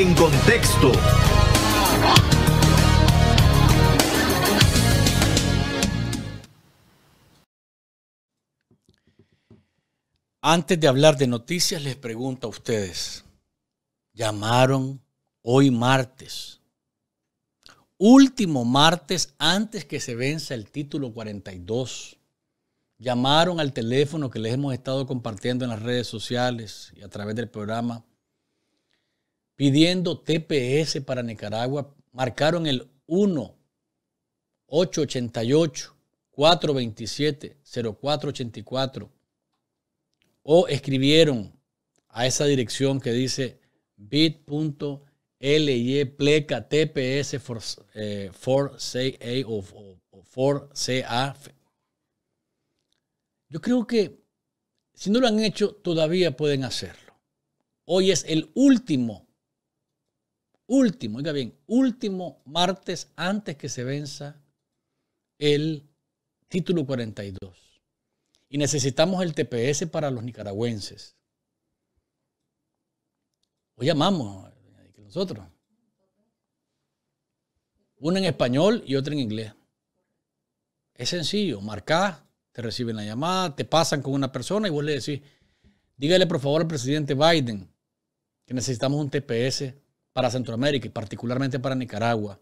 En contexto. Antes de hablar de noticias, les pregunto a ustedes. Llamaron hoy martes. Último martes antes que se venza el título 42 llamaron al teléfono que les hemos estado compartiendo en las redes sociales y a través del programa pidiendo TPS para Nicaragua, marcaron el 1-888-427-0484 o escribieron a esa dirección que dice bit.ly pleca TPS for, eh, CA CA. Yo creo que si no lo han hecho, todavía pueden hacerlo. Hoy es el último último, oiga bien, último martes antes que se venza el título 42. Y necesitamos el TPS para los nicaragüenses. Hoy llamamos nosotros. Una en español y otra en inglés. Es sencillo, marca, te reciben la llamada, te pasan con una persona y vos le decís, dígale por favor al presidente Biden que necesitamos un TPS para Centroamérica y particularmente para Nicaragua.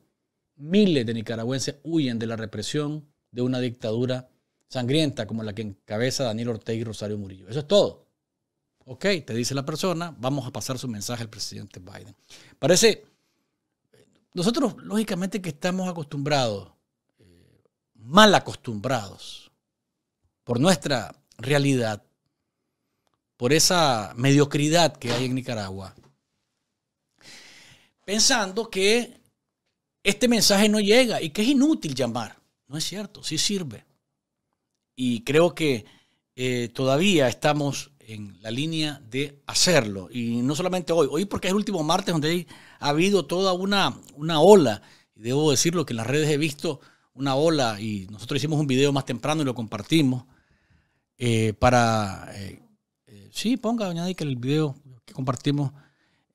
Miles de nicaragüenses huyen de la represión de una dictadura sangrienta como la que encabeza Daniel Ortega y Rosario Murillo. Eso es todo. Ok, te dice la persona, vamos a pasar su mensaje al presidente Biden. Parece, nosotros lógicamente que estamos acostumbrados, eh, mal acostumbrados, por nuestra realidad, por esa mediocridad que hay en Nicaragua, pensando que este mensaje no llega y que es inútil llamar. No es cierto, sí sirve. Y creo que eh, todavía estamos en la línea de hacerlo. Y no solamente hoy, hoy porque es el último martes donde ha habido toda una, una ola. Y debo decirlo que en las redes he visto una ola y nosotros hicimos un video más temprano y lo compartimos eh, para... Eh, sí, ponga, añadir que el video que compartimos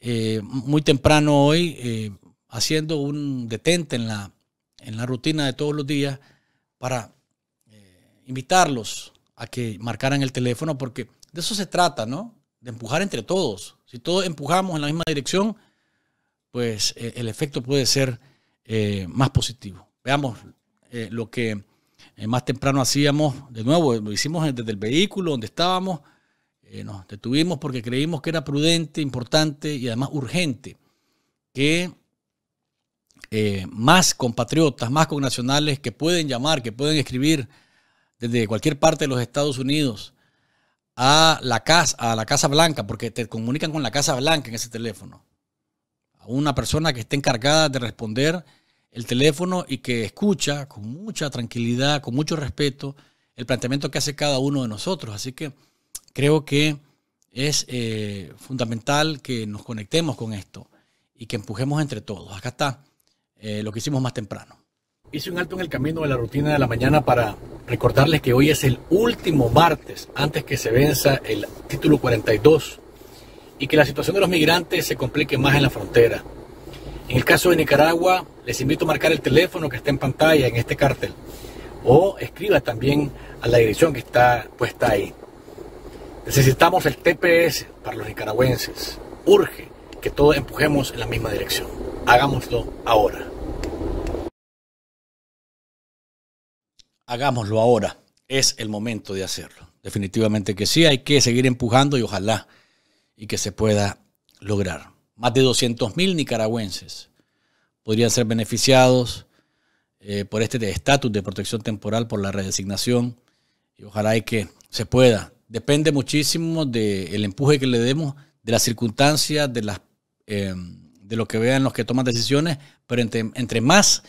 eh, muy temprano hoy, eh, haciendo un detente en la, en la rutina de todos los días para eh, invitarlos a que marcaran el teléfono, porque de eso se trata, ¿no? De empujar entre todos. Si todos empujamos en la misma dirección, pues el efecto puede ser más positivo. Veamos lo que más temprano hacíamos, de nuevo, lo hicimos desde el vehículo donde estábamos, eh, nos detuvimos porque creímos que era prudente, importante y además urgente que eh, más compatriotas, más connacionales que pueden llamar, que pueden escribir desde cualquier parte de los Estados Unidos a la casa, a la Casa Blanca, porque te comunican con la Casa Blanca en ese teléfono. A una persona que esté encargada de responder el teléfono y que escucha con mucha tranquilidad, con mucho respeto, el planteamiento que hace cada uno de nosotros. Así que creo que es eh, fundamental que nos conectemos con esto y que empujemos entre todos. Acá está eh, lo que hicimos más temprano. Hice un alto en el camino de la rutina de la mañana para recordarles que hoy es el último martes antes que se venza el título 42 y que la situación de los migrantes se complique más en la frontera. En el caso de Nicaragua, les invito a marcar el teléfono que está en pantalla en este cartel o escriba también a la dirección que está puesta ahí. Necesitamos el TPS para los nicaragüenses. Urge que todos empujemos en la misma dirección. Hagámoslo ahora. Hagámoslo ahora. Es el momento de hacerlo. Definitivamente que sí, hay que seguir empujando y ojalá y que se pueda lograr. Más de 200.000 nicaragüenses podrían ser beneficiados eh, por este estatus de protección temporal, por la redesignación y ojalá y que se pueda depende muchísimo del empuje que le demos, de las circunstancias, de, las, eh, de lo que vean los que toman decisiones, pero entre, más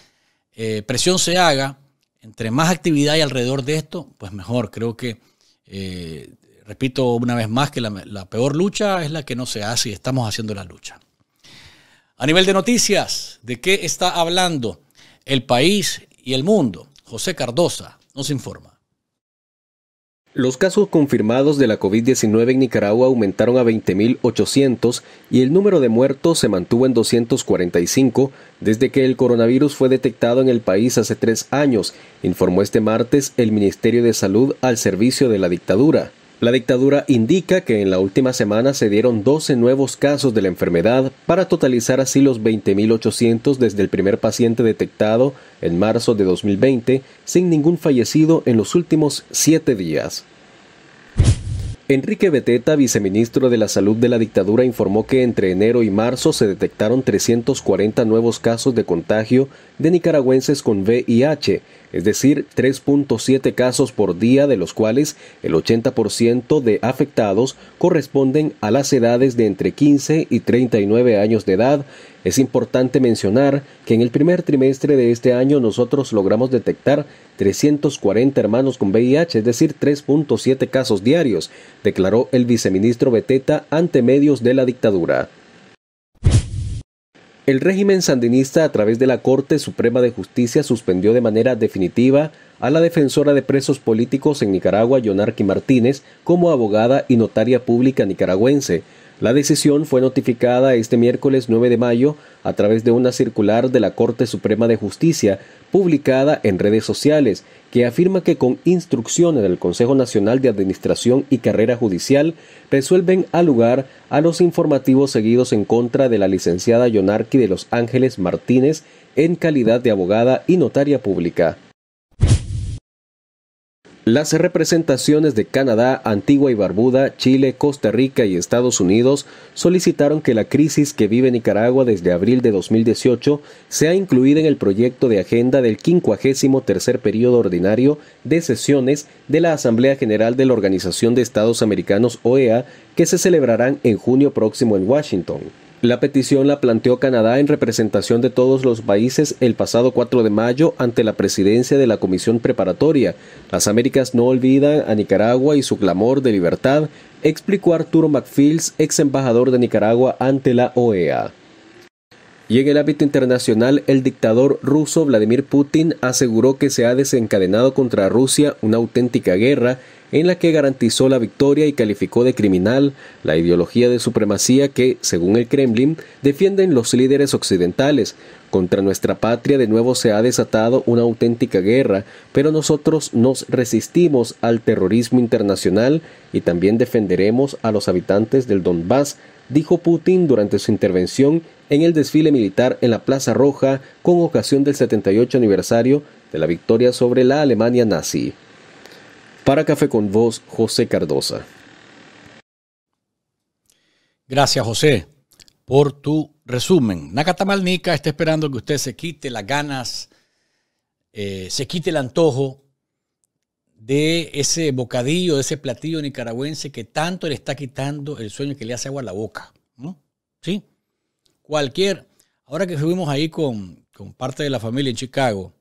eh, presión se haga, entre más actividad hay alrededor de esto, pues mejor. Creo que, eh, repito una vez más, que la, la peor lucha es la que no se hace y estamos haciendo la lucha. A nivel de noticias, ¿de qué está hablando el país y el mundo? José Cardosa nos informa. Los casos confirmados de la COVID-19 en Nicaragua aumentaron a 20.800 y el número de muertos se mantuvo en 245 desde que el coronavirus fue detectado en el país hace tres años, informó este martes el Ministerio de Salud al servicio de la dictadura. La dictadura indica que en la última semana se dieron 12 nuevos casos de la enfermedad para totalizar así los 20.800 desde el primer paciente detectado en marzo de 2020, sin ningún fallecido en los últimos 7 días. Enrique Beteta, viceministro de la Salud de la dictadura, informó que entre enero y marzo se detectaron 340 nuevos casos de contagio de nicaragüenses con VIH, es decir, 3.7 casos por día, de los cuales el 80% de afectados corresponden a las edades de entre 15 y 39 años de edad es importante mencionar que en el primer trimestre de este año nosotros logramos detectar 340 hermanos con VIH, es decir, 3.7 casos diarios, declaró el viceministro Beteta ante medios de la dictadura. El régimen sandinista a través de la Corte Suprema de Justicia suspendió de manera definitiva a la defensora de presos políticos en Nicaragua, Yonarqui Martínez, como abogada y notaria pública nicaragüense, la decisión fue notificada este miércoles 9 de mayo a través de una circular de la Corte Suprema de Justicia publicada en redes sociales que afirma que con instrucciones del Consejo Nacional de Administración y Carrera Judicial resuelven al lugar a los informativos seguidos en contra de la licenciada Yonarqui de Los Ángeles Martínez en calidad de abogada y notaria pública. Las representaciones de Canadá, Antigua y Barbuda, Chile, Costa Rica y Estados Unidos solicitaron que la crisis que vive Nicaragua desde abril de 2018 sea incluida en el proyecto de agenda del 53 periodo ordinario de sesiones de la Asamblea General de la Organización de Estados Americanos OEA que se celebrarán en junio próximo en Washington. La petición la planteó Canadá en representación de todos los países el pasado 4 de mayo ante la presidencia de la Comisión Preparatoria. Las Américas no olvidan a Nicaragua y su clamor de libertad, explicó Arturo McFields, ex embajador de Nicaragua ante la OEA. Y en el ámbito internacional, el dictador ruso Vladimir Putin aseguró que se ha desencadenado contra Rusia una auténtica guerra en la que garantizó la victoria y calificó de criminal la ideología de supremacía que, según el Kremlin, defienden los líderes occidentales. Contra nuestra patria de nuevo se ha desatado una auténtica guerra, pero nosotros nos resistimos al terrorismo internacional y también defenderemos a los habitantes del Donbass dijo Putin durante su intervención en el desfile militar en la Plaza Roja con ocasión del 78 aniversario de la victoria sobre la Alemania nazi. Para Café con Voz, José Cardosa. Gracias, José, por tu resumen. Nakatamalnica está esperando que usted se quite las ganas, eh, se quite el antojo de ese bocadillo, de ese platillo nicaragüense que tanto le está quitando el sueño que le hace agua a la boca. ¿no? ¿Sí? Cualquier. Ahora que fuimos ahí con, parte de la familia en Chicago,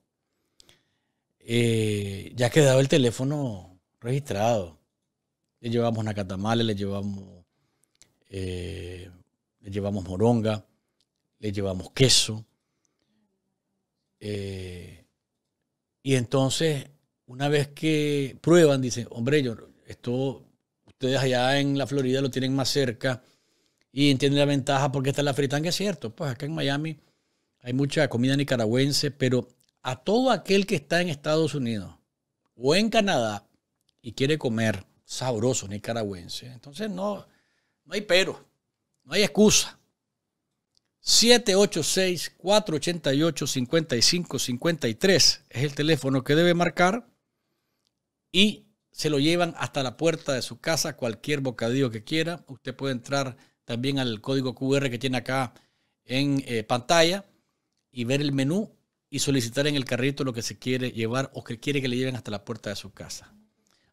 eh, ya quedaba el teléfono registrado. Le llevamos nacatamales, le llevamos, eh, le llevamos moronga, le llevamos queso. Eh, y entonces una vez que prueban, dicen, hombre, yo, esto ustedes allá en la Florida lo tienen más cerca y entienden la ventaja porque está la fritanga, es cierto, pues acá en Miami hay mucha comida nicaragüense, pero a todo aquel que está en Estados Unidos o en Canadá y quiere comer sabroso nicaragüense, entonces no, no hay pero, no hay excusa. 786-488-5553 es el teléfono que debe marcar y se lo llevan hasta la puerta de su casa, cualquier bocadillo que quiera. Usted puede entrar también al código QR que tiene acá en eh, pantalla y ver el menú y solicitar en el carrito lo que se quiere llevar o que quiere que le lleven hasta la puerta de su casa.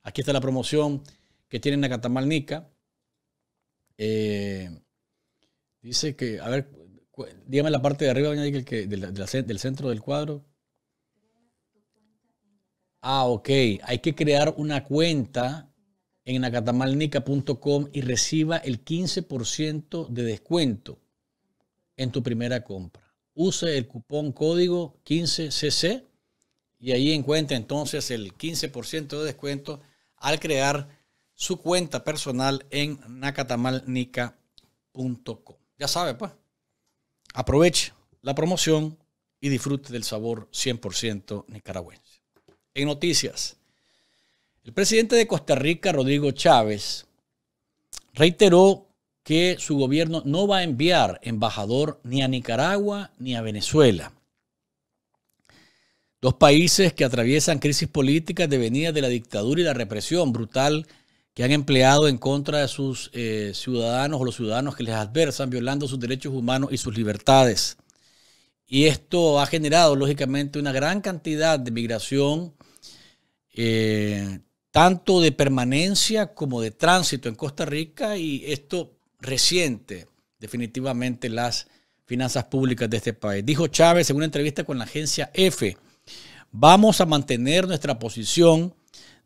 Aquí está la promoción que tienen la Catamalnica. Eh, dice que, a ver, dígame la parte de arriba, que, del centro del cuadro. Ah, ok. Hay que crear una cuenta en nacatamalnica.com y reciba el 15% de descuento en tu primera compra. Use el cupón código 15CC y ahí encuentra entonces el 15% de descuento al crear su cuenta personal en nacatamalnica.com. Ya sabe, pues, aproveche la promoción y disfrute del sabor 100% nicaragüense en noticias. El presidente de Costa Rica, Rodrigo Chávez, reiteró que su gobierno no va a enviar embajador ni a Nicaragua ni a Venezuela. Dos países que atraviesan crisis políticas devenidas de la dictadura y la represión brutal que han empleado en contra de sus eh, ciudadanos o los ciudadanos que les adversan, violando sus derechos humanos y sus libertades. Y esto ha generado, lógicamente, una gran cantidad de migración eh, tanto de permanencia como de tránsito en Costa Rica y esto resiente definitivamente las finanzas públicas de este país. Dijo Chávez en una entrevista con la agencia EFE, vamos a mantener nuestra posición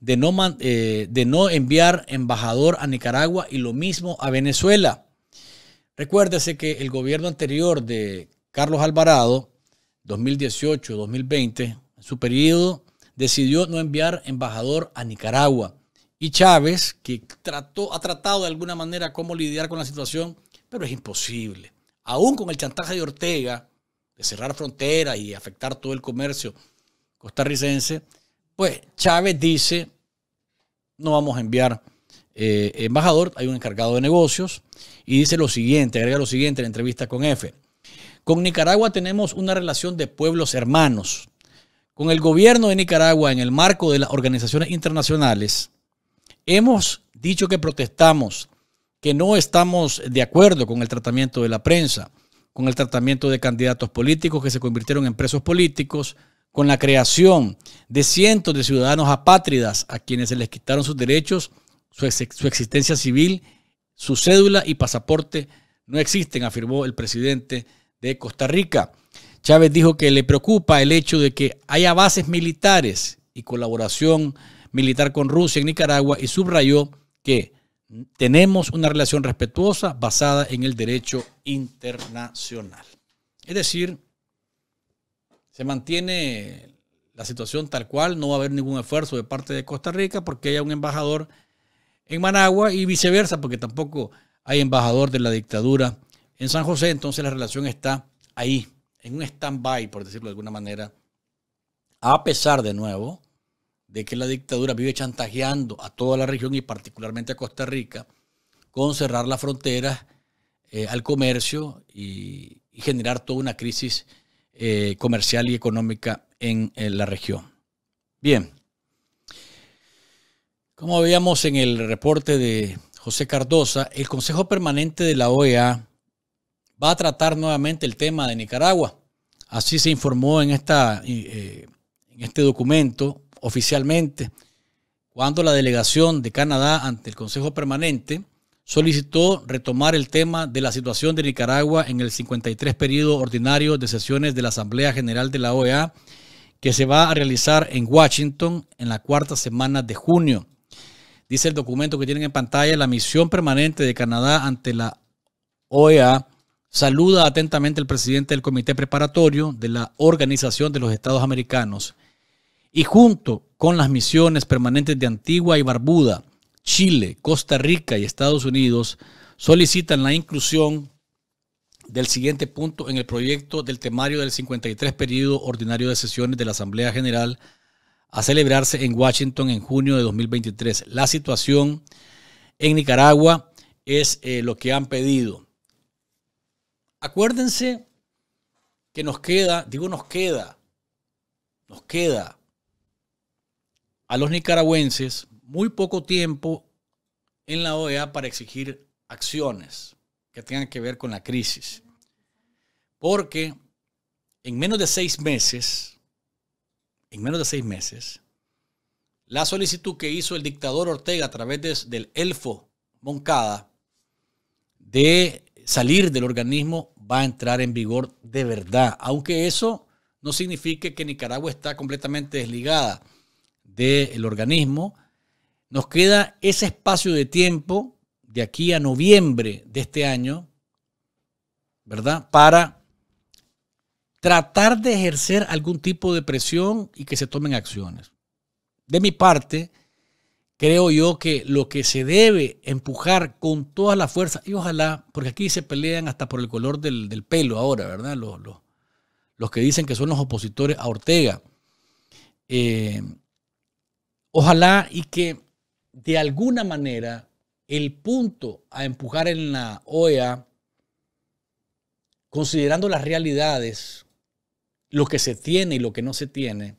de no, eh, de no enviar embajador a Nicaragua y lo mismo a Venezuela. Recuérdese que el gobierno anterior de Carlos Alvarado, 2018-2020, en su periodo, decidió no enviar embajador a Nicaragua. Y Chávez, que trató, ha tratado de alguna manera cómo lidiar con la situación, pero es imposible. Aún con el chantaje de Ortega, de cerrar frontera y afectar todo el comercio costarricense, pues Chávez dice, no vamos a enviar eh, embajador, hay un encargado de negocios, y dice lo siguiente, agrega lo siguiente en la entrevista con EFE. Con Nicaragua tenemos una relación de pueblos hermanos, con el gobierno de Nicaragua en el marco de las organizaciones internacionales, hemos dicho que protestamos, que no estamos de acuerdo con el tratamiento de la prensa, con el tratamiento de candidatos políticos que se convirtieron en presos políticos, con la creación de cientos de ciudadanos apátridas a quienes se les quitaron sus derechos, su, existencia civil, su cédula y pasaporte no existen, afirmó el presidente de Costa Rica. Chávez dijo que le preocupa el hecho de que haya bases militares y colaboración militar con Rusia en Nicaragua y subrayó que tenemos una relación respetuosa basada en el derecho internacional. Es decir, se mantiene la situación tal cual, no va a haber ningún esfuerzo de parte de Costa Rica porque haya un embajador en Managua y viceversa, porque tampoco hay embajador de la dictadura en San José, entonces la relación está ahí, en un stand-by, por decirlo de alguna manera, a pesar de nuevo de que la dictadura vive chantajeando a toda la región y particularmente a Costa Rica con cerrar las fronteras eh, al comercio y, generar toda una crisis eh, comercial y económica en, en la región. Bien, como veíamos en el reporte de José Cardosa, el Consejo Permanente de la OEA va a tratar nuevamente el tema de Nicaragua. Así se informó en, esta, eh, en este documento oficialmente, cuando la delegación de Canadá ante el Consejo Permanente solicitó retomar el tema de la situación de Nicaragua en el 53 periodo ordinario de sesiones de la Asamblea General de la OEA que se va a realizar en Washington en la cuarta semana de junio. Dice el documento que tienen en pantalla, la misión permanente de Canadá ante la OEA Saluda atentamente el presidente del comité preparatorio de la Organización de los Estados Americanos y junto con las misiones permanentes de Antigua y Barbuda, Chile, Costa Rica y Estados Unidos solicitan la inclusión del siguiente punto en el proyecto del temario del 53 periodo ordinario de sesiones de la Asamblea General a celebrarse en Washington en junio de 2023. La situación en Nicaragua es eh, lo que han pedido. Acuérdense que nos queda, digo nos queda, nos queda a los nicaragüenses muy poco tiempo en la OEA para exigir acciones que tengan que ver con la crisis. Porque en menos de seis meses, en menos de seis meses, la solicitud que hizo el dictador Ortega a través del elfo Moncada de salir del organismo va a entrar en vigor de verdad, aunque eso no signifique que Nicaragua está completamente desligada del organismo. Nos queda ese espacio de tiempo de aquí a noviembre de este año, ¿verdad? Para tratar de ejercer algún tipo de presión y que se tomen acciones. De mi parte, creo yo que lo que se debe empujar con toda la fuerza, y ojalá, porque aquí se pelean hasta por el color del, pelo ahora, ¿verdad? Los, que dicen que son los opositores a Ortega. Eh, ojalá y que de alguna manera el punto a empujar en la OEA, considerando las realidades, lo que se tiene y lo que no se tiene,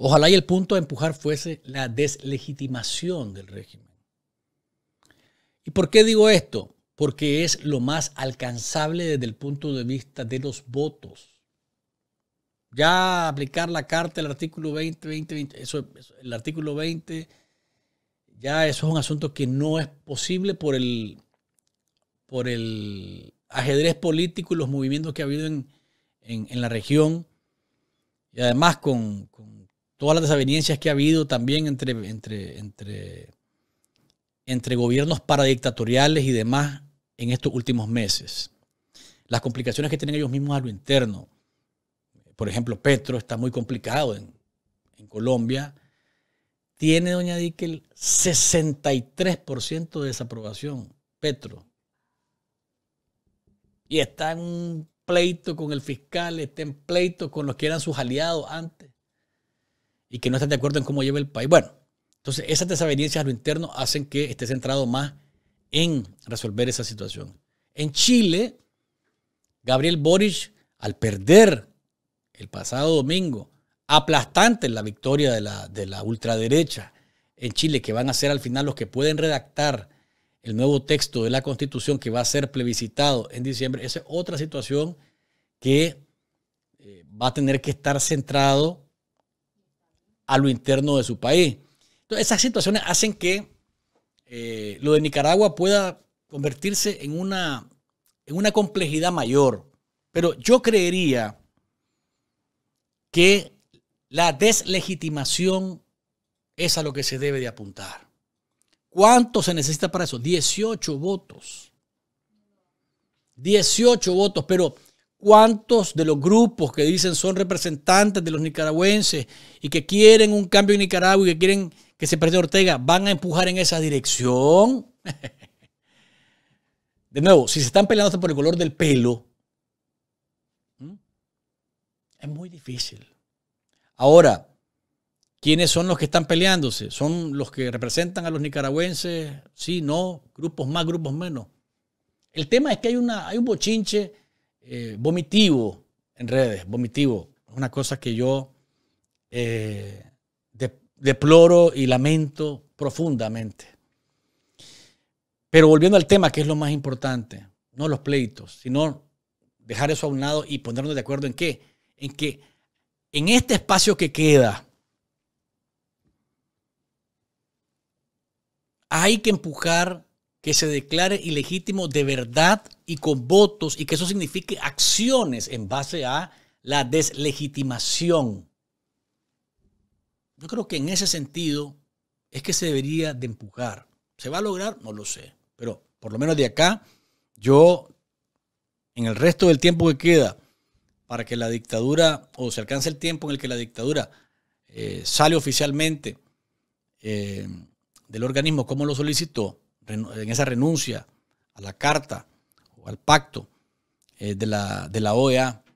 Ojalá y el punto a empujar fuese la deslegitimación del régimen. ¿Y por qué digo esto? Porque es lo más alcanzable desde el punto de vista de los votos. Ya aplicar la carta, el artículo 20, 20, 20 eso, el artículo 20, ya eso es un asunto que no es posible por el, por el ajedrez político y los movimientos que ha habido en, la región. Y además con todas las desavenencias que ha habido también entre, entre, entre, entre gobiernos paradictatoriales y demás en estos últimos meses. Las complicaciones que tienen ellos mismos a lo interno. Por ejemplo, Petro está muy complicado en, Colombia. Tiene, doña Díquel, 63% de desaprobación. Petro. Y está en pleito con el fiscal, está en pleito con los que eran sus aliados antes y que no están de acuerdo en cómo lleva el país. Bueno, entonces esas desavenencias a lo interno hacen que esté centrado más en resolver esa situación. En Chile, Gabriel Boric, al perder el pasado domingo, aplastante la victoria de la, de la ultraderecha en Chile, que van a ser al final los que pueden redactar el nuevo texto de la constitución que va a ser plebiscitado en diciembre, esa es otra situación que eh, va a tener que estar centrado a lo interno de su país. Entonces, esas situaciones hacen que eh, lo de Nicaragua pueda convertirse en una, en una complejidad mayor. Pero yo creería que la deslegitimación es a lo que se debe de apuntar. ¿Cuánto se necesita para eso? 18 votos. 18 votos, pero ¿Cuántos de los grupos que dicen son representantes de los nicaragüenses y que quieren un cambio en Nicaragua y que quieren que se perdió Ortega van a empujar en esa dirección? De nuevo, si se están peleando por el color del pelo, es muy difícil. Ahora, ¿quiénes son los que están peleándose? ¿Son los que representan a los nicaragüenses? Sí, no, grupos más, grupos menos. El tema es que hay, una, hay un bochinche eh, vomitivo en redes, vomitivo. Es una cosa que yo eh, deploro y lamento profundamente. Pero volviendo al tema, que es lo más importante, no los pleitos, sino dejar eso a un lado y ponernos de acuerdo en qué, en que en este espacio que queda, hay que empujar que se declare ilegítimo de verdad y con votos y que eso signifique acciones en base a la deslegitimación. Yo creo que en ese sentido es que se debería de empujar. ¿Se va a lograr? No lo sé. Pero por lo menos de acá, yo, en el resto del tiempo que queda, para que la dictadura, o se alcance el tiempo en el que la dictadura eh, sale oficialmente eh, del organismo como lo solicitó, en esa renuncia a la carta o al pacto eh, de, la, OEA, e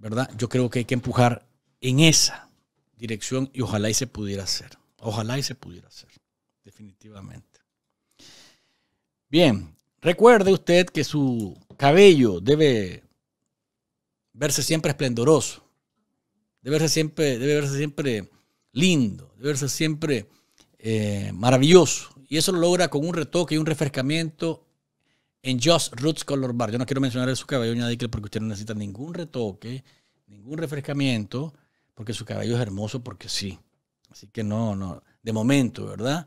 ¿verdad? Yo creo que hay que empujar en esa dirección y ojalá y se pudiera hacer. Ojalá y se pudiera hacer, definitivamente. Bien, recuerde usted que su cabello debe verse siempre esplendoroso, debe verse siempre, debe verse siempre lindo, debe verse siempre eh, maravilloso. Y eso lo logra con un retoque y un refrescamiento en Just Roots Color Bar. Yo no quiero mencionar su cabello ni porque usted no necesita ningún retoque, ningún refrescamiento, porque su cabello es hermoso porque sí. Así que no, no, de momento, ¿verdad?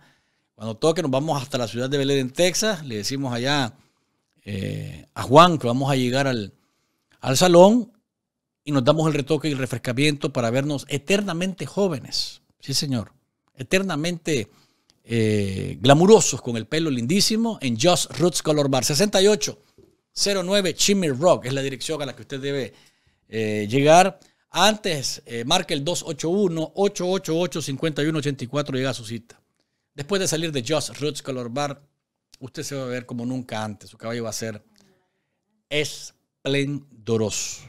Cuando toque nos vamos hasta la ciudad de Belén, en Texas, le decimos allá eh, a Juan que vamos a llegar al, al salón y nos damos el retoque y el refrescamiento para vernos eternamente jóvenes. Sí, señor. Eternamente eh, glamurosos con el pelo lindísimo en Just Roots Color Bar. 6809 Chimney Rock es la dirección a la que usted debe eh, llegar. Antes, eh, marque el 281-888-5184 llega a su cita. Después de salir de Just Roots Color Bar, usted se va a ver como nunca antes. Su caballo va a ser esplendoroso.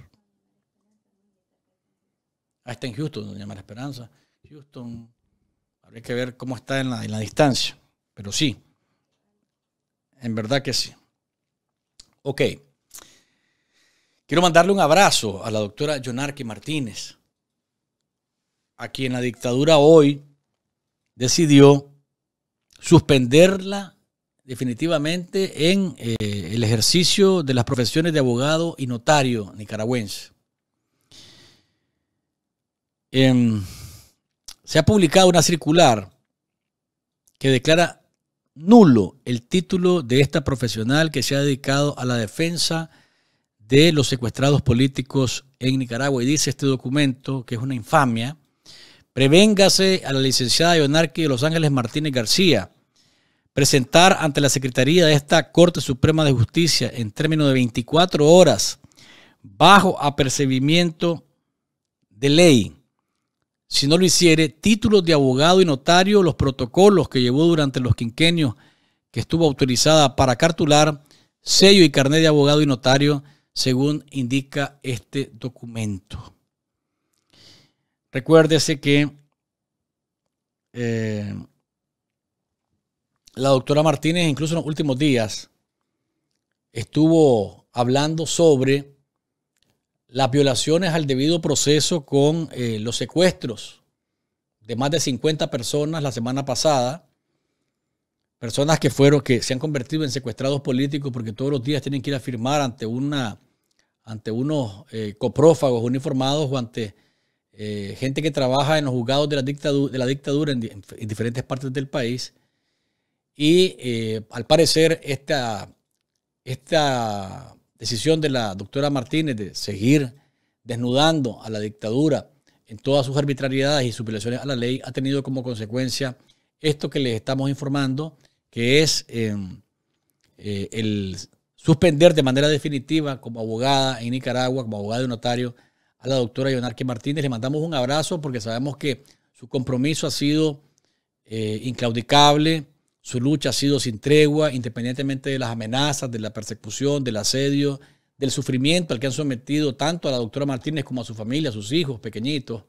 Ahí está en Houston, doña María Esperanza. Houston, hay que ver cómo está en la, distancia. Pero sí. En verdad que sí. Ok. Quiero mandarle un abrazo a la doctora Jonarque Martínez, a quien la dictadura hoy decidió suspenderla definitivamente en eh, el ejercicio de las profesiones de abogado y notario nicaragüense. En em, se ha publicado una circular que declara nulo el título de esta profesional que se ha dedicado a la defensa de los secuestrados políticos en Nicaragua. Y dice este documento, que es una infamia, prevéngase a la licenciada Ionarqui de Los Ángeles Martínez García presentar ante la Secretaría de esta Corte Suprema de Justicia en términos de 24 horas bajo apercibimiento de ley si no lo hiciere, títulos de abogado y notario, los protocolos que llevó durante los quinquenios que estuvo autorizada para cartular, sello y carnet de abogado y notario, según indica este documento. Recuérdese que eh, la doctora Martínez, incluso en los últimos días, estuvo hablando sobre las violaciones al debido proceso con eh, los secuestros de más de 50 personas la semana pasada, personas que fueron, que se han convertido en secuestrados políticos porque todos los días tienen que ir a firmar ante una, ante unos eh, coprófagos uniformados o ante eh, gente que trabaja en los juzgados de la, dictadura, de la dictadura en, diferentes partes del país. Y al parecer esta, esta decisión de la doctora Martínez de seguir desnudando a la dictadura en todas sus arbitrariedades y superaciones a la ley ha tenido como consecuencia esto que les estamos informando, que es em, eh, el suspender de manera definitiva como abogada en Nicaragua, como abogada de notario, a la doctora Yonarque Martínez. Le mandamos un abrazo porque sabemos que su compromiso ha sido eh, inclaudicable, su lucha ha sido sin tregua, independientemente de las amenazas, de la persecución, del asedio, del sufrimiento al que han sometido tanto a la doctora Martínez como a su familia, a sus hijos pequeñitos.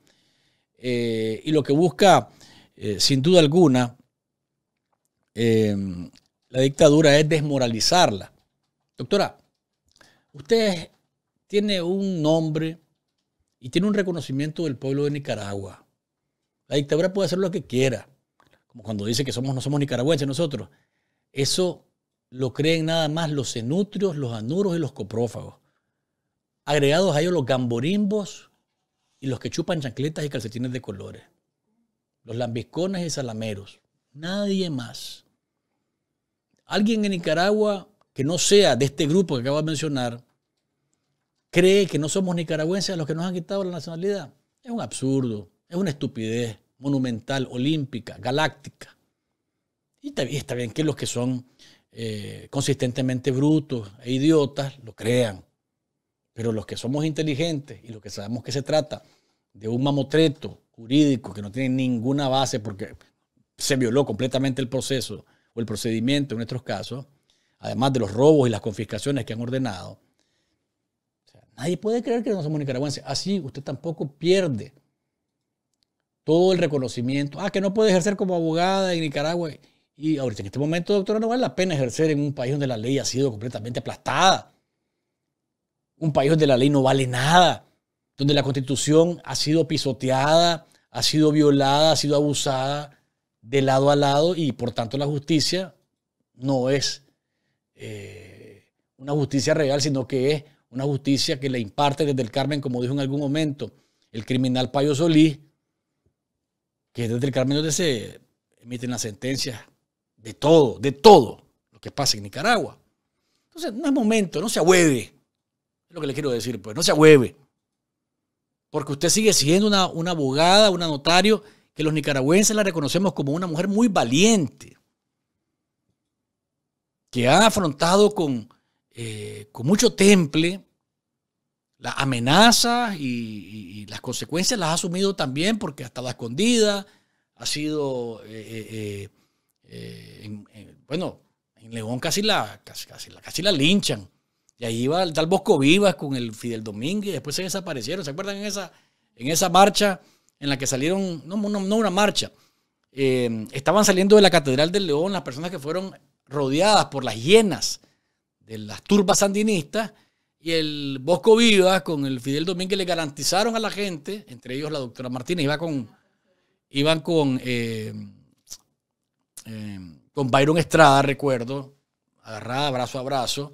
Eh, y lo que busca, eh, sin duda alguna, eh, la dictadura es desmoralizarla. Doctora, usted tiene un nombre y tiene un reconocimiento del pueblo de Nicaragua. La dictadura puede hacer lo que quiera como cuando dice que somos, no somos nicaragüenses nosotros, eso lo creen nada más los cenutrios, los anuros y los coprófagos. Agregados a ellos los gamborimbos y los que chupan chancletas y calcetines de colores. Los lambiscones y salameros. Nadie más. Alguien en Nicaragua que no sea de este grupo que acabo de mencionar cree que no somos nicaragüenses a los que nos han quitado la nacionalidad. Es un absurdo, es una estupidez monumental, olímpica, galáctica. Y está bien que los que son eh, consistentemente brutos e idiotas lo crean. Pero los que somos inteligentes y los que sabemos que se trata de un mamotreto jurídico que no tiene ninguna base porque se violó completamente el proceso o el procedimiento en nuestros casos, además de los robos y las confiscaciones que han ordenado, nadie puede creer que no somos nicaragüenses. Así usted tampoco pierde todo el reconocimiento. Ah, que no puede ejercer como abogada en Nicaragua. Y ahorita, en este momento, doctora, no vale la pena ejercer en un país donde la ley ha sido completamente aplastada. Un país donde la ley no vale nada, donde la constitución ha sido pisoteada, ha sido violada, ha sido abusada de lado a lado y por tanto la justicia no es eh, una justicia real, sino que es una justicia que le imparte desde el Carmen, como dijo en algún momento el criminal Payo Solís, que desde el Carmen se emiten las sentencias de todo, de todo lo que pasa en Nicaragua. Entonces, no es momento, no se ahueve. Es lo que le quiero decir, pues, no se ahueve. Porque usted sigue siendo una, una abogada, una notario, que los nicaragüenses la reconocemos como una mujer muy valiente, que ha afrontado con, eh, con mucho temple las amenazas y, las consecuencias las ha asumido también porque hasta la escondida ha sido, eh, eh, eh, bueno, en León casi la, la, casi la linchan. Y ahí iba el tal Bosco Vivas con el Fidel Domínguez, después se desaparecieron. ¿Se acuerdan en esa, en esa marcha en la que salieron, no, no, una marcha, estaban saliendo de la Catedral de León las personas que fueron rodeadas por las hienas de las turbas sandinistas y el Bosco Vivas con el Fidel Domínguez le garantizaron a la gente, entre ellos la doctora Martínez, iba con, iban con, eh, eh, con Byron Estrada, recuerdo, agarrada brazo a brazo,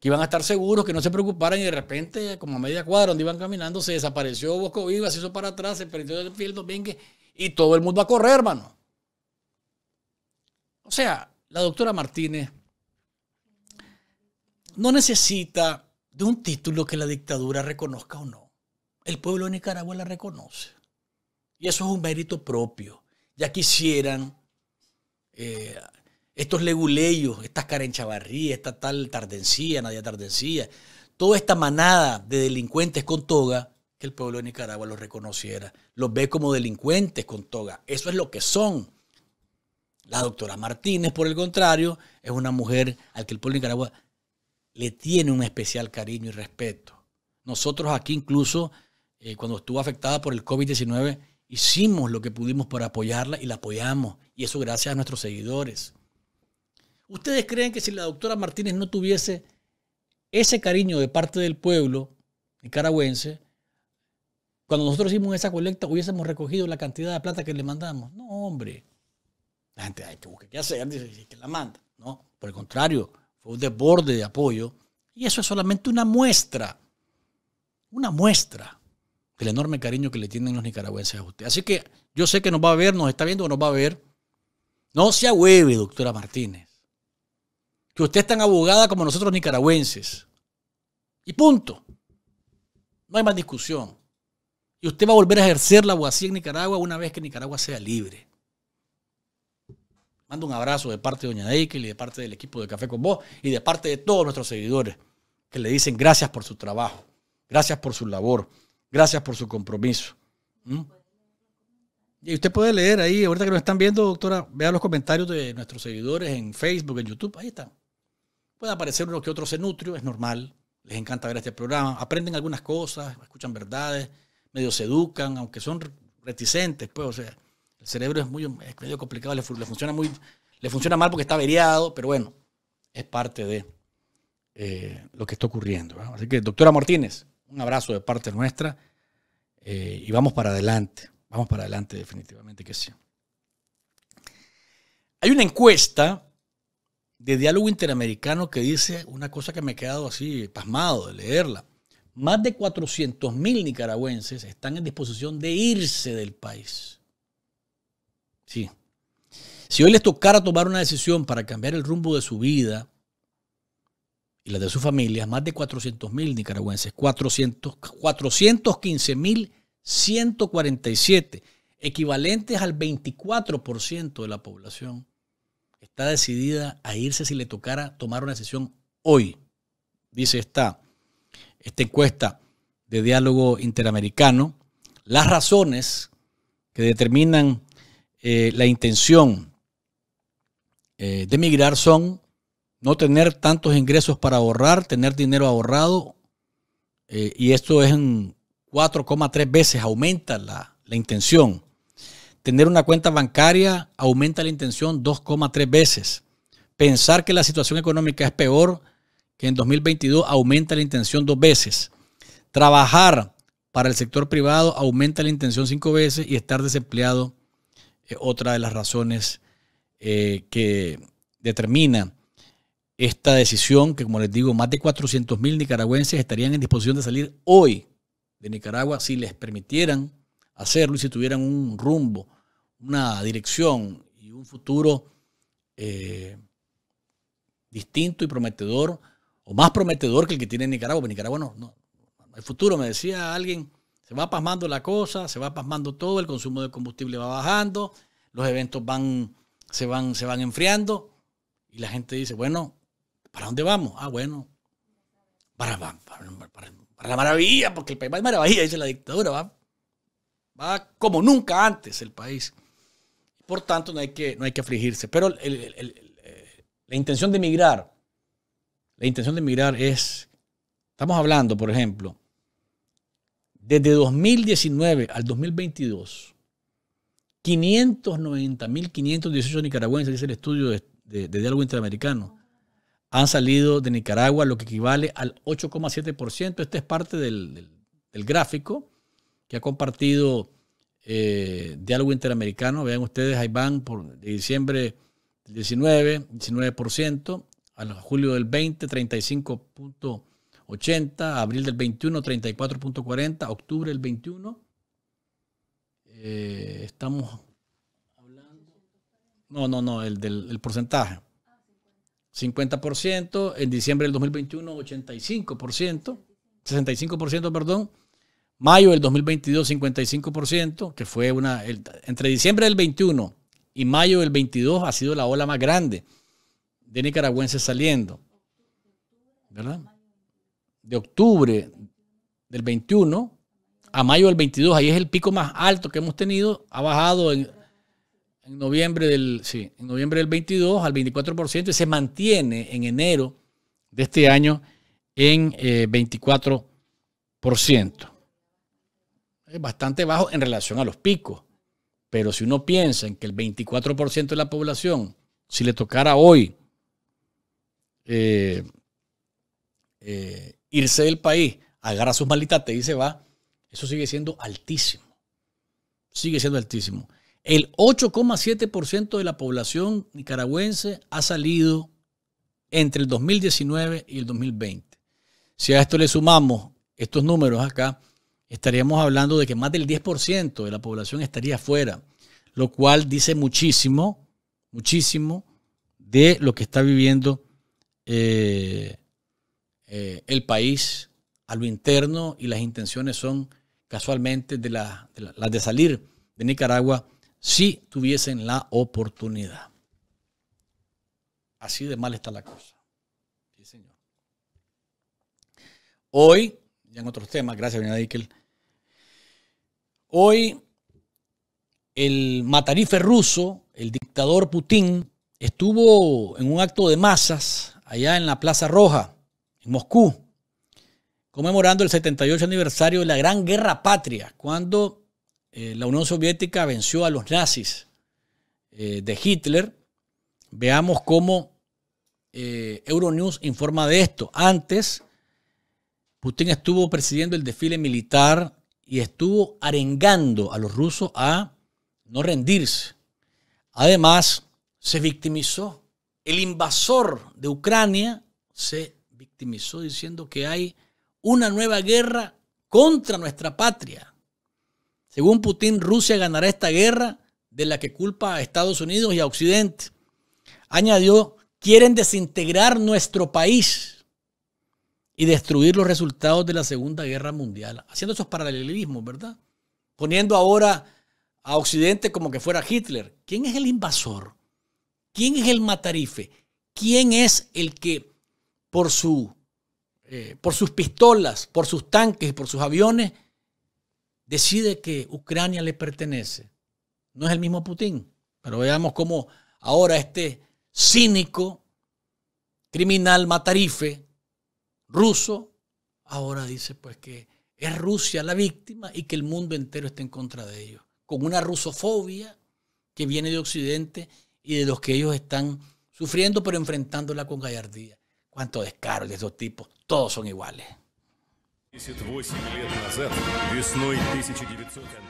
que iban a estar seguros, que no se preocuparan y de repente, como a media cuadra donde iban caminando, se desapareció Bosco Vivas, se hizo para atrás, se perdió el Fidel Domínguez y todo el mundo va a correr, hermano. O sea, la doctora Martínez no necesita de un título que la dictadura reconozca o no. El pueblo de Nicaragua la reconoce. Y eso es un mérito propio. Ya quisieran eh, estos leguleyos, estas Karen Chavarría, esta tal Tardencía, nadie Tardencía, toda esta manada de delincuentes con toga, que el pueblo de Nicaragua los reconociera. Los ve como delincuentes con toga. Eso es lo que son. La doctora Martínez, por el contrario, es una mujer al que el pueblo de Nicaragua le tiene un especial cariño y respeto. Nosotros aquí incluso, eh, cuando estuvo afectada por el COVID-19, hicimos lo que pudimos para apoyarla y la apoyamos. Y eso gracias a nuestros seguidores. ¿Ustedes creen que si la doctora Martínez no tuviese ese cariño de parte del pueblo nicaragüense, cuando nosotros hicimos esa colecta hubiésemos recogido la cantidad de plata que le mandamos? No, hombre. La gente, hay que qué hacer, dice, que la manda. No, por el contrario, de un desborde de apoyo, y eso es solamente una muestra, una muestra del enorme cariño que le tienen los nicaragüenses a usted. Así que yo sé que nos va a ver, nos está viendo, nos va a ver. No se hueve, doctora Martínez. Que usted es tan abogada como nosotros nicaragüenses. Y punto. No hay más discusión. Y usted va a volver a ejercer la abogacía en Nicaragua una vez que Nicaragua sea libre. Mando un abrazo de parte de Doña Deikel y de parte del equipo de Café con Vos y de parte de todos nuestros seguidores que le dicen gracias por su trabajo, gracias por su labor, gracias por su compromiso. ¿Mm? Y usted puede leer ahí, ahorita que nos están viendo, doctora, vea los comentarios de nuestros seguidores en Facebook, en YouTube, ahí están. Puede aparecer uno que otro se nutrio, es normal, les encanta ver este programa, aprenden algunas cosas, escuchan verdades, medio se educan, aunque son reticentes, pues, o sea, el cerebro es muy medio complicado, le, funciona muy, le funciona mal porque está averiado, pero bueno, es parte de eh, lo que está ocurriendo. Así que, doctora Martínez, un abrazo de parte nuestra eh, y vamos para adelante, vamos para adelante definitivamente que sí. Hay una encuesta de diálogo interamericano que dice una cosa que me he quedado así pasmado de leerla. Más de 400 mil nicaragüenses están en disposición de irse del país. Sí. Si hoy les tocara tomar una decisión para cambiar el rumbo de su vida y la de sus familias, más de 400.000 mil nicaragüenses, 415.147 mil equivalentes al 24% de la población, está decidida a irse si le tocara tomar una decisión hoy, dice esta encuesta de diálogo interamericano, las razones que determinan eh, la intención eh, de emigrar son no tener tantos ingresos para ahorrar, tener dinero ahorrado, eh, y esto es en 4,3 veces aumenta la, la intención. Tener una cuenta bancaria aumenta la intención 2,3 veces. Pensar que la situación económica es peor que en 2022 aumenta la intención dos veces. Trabajar para el sector privado aumenta la intención cinco veces y estar desempleado eh, otra de las razones eh, que determina esta decisión, que como les digo, más de 400 mil nicaragüenses estarían en disposición de salir hoy de Nicaragua si les permitieran hacerlo y si tuvieran un rumbo, una dirección y un futuro eh, distinto y prometedor, o más prometedor que el que tiene Nicaragua, porque Nicaragua no, futuro. Me decía alguien se va pasmando la cosa, se va pasmando todo, el consumo de combustible va bajando, los eventos van, se, van, se van enfriando y la gente dice, bueno, ¿para dónde vamos? Ah, bueno, para, la maravilla, porque el país va de maravilla, dice la dictadura, va, va como nunca antes el país. Por tanto, no hay que, no hay que afligirse. Pero eh, la intención de emigrar, la intención de emigrar es, estamos hablando, por ejemplo, desde 2019 al 2022, 590.518 nicaragüenses, dice el estudio de, diálogo interamericano, han salido de Nicaragua, lo que equivale al 8,7%. Esta es parte del, gráfico que ha compartido eh, diálogo interamericano. Vean ustedes, ahí van por, de diciembre del 19, 19%, al julio del 20, 35.5%. 80, abril del 21 34.40, octubre del 21 eh, estamos hablando... No, no, no, el del porcentaje. 50%, en diciembre del 2021 85%, 65%, perdón, mayo del 2022 55%, que fue una, entre diciembre del 21 y mayo del 22 ha sido la ola más grande de nicaragüenses saliendo, ¿verdad? de octubre del 21 a mayo del 22, ahí es el pico más alto que hemos tenido, ha bajado en, noviembre del, noviembre del 22 al 24% y se mantiene en enero de este año en 24%. Eh, es bastante bajo en relación a los picos, pero si uno piensa en que el 24% de la población, si le tocara hoy eh, eh, irse del país, agarra sus malitas, te dice va, eso sigue siendo altísimo. Sigue siendo altísimo. El 8,7% de la población nicaragüense ha salido entre el 2019 y el 2020. Si a esto le sumamos estos números acá, estaríamos hablando de que más del 10% de la población estaría fuera, lo cual dice muchísimo, muchísimo de lo que está viviendo eh, eh, el país a lo interno y las intenciones son casualmente de las de, salir de Nicaragua si tuviesen la oportunidad. Así de mal está la cosa. Hoy, ya en otros temas, gracias, Hoy, el matarife ruso, el dictador Putin, estuvo en un acto de masas allá en la Plaza Roja Moscú, conmemorando el 78 aniversario de la Gran Guerra Patria, cuando eh, la Unión Soviética venció a los nazis eh, de Hitler. Veamos cómo eh, Euronews informa de esto. Antes, Putin estuvo presidiendo el desfile militar y estuvo arengando a los rusos a no rendirse. Además, se victimizó. El invasor de Ucrania se diciendo que hay una nueva guerra contra nuestra patria. Según Putin, Rusia ganará esta guerra de la que culpa a Estados Unidos y a Occidente. Añadió, quieren desintegrar nuestro país y destruir los resultados de la Segunda Guerra Mundial, haciendo esos paralelismos, ¿verdad? Poniendo ahora a Occidente como que fuera Hitler. ¿Quién es el invasor? ¿Quién es el matarife? ¿Quién es el que por, su, eh, por sus pistolas, por sus tanques, por sus aviones, decide que Ucrania le pertenece. No es el mismo Putin, pero veamos cómo ahora este cínico, criminal, matarife, ruso, ahora dice pues que es Rusia la víctima y que el mundo entero está en contra de ellos, con una rusofobia que viene de Occidente y de los que ellos están sufriendo pero enfrentándola con gallardía. Cuánto descaro de esos tipos. Todos son iguales.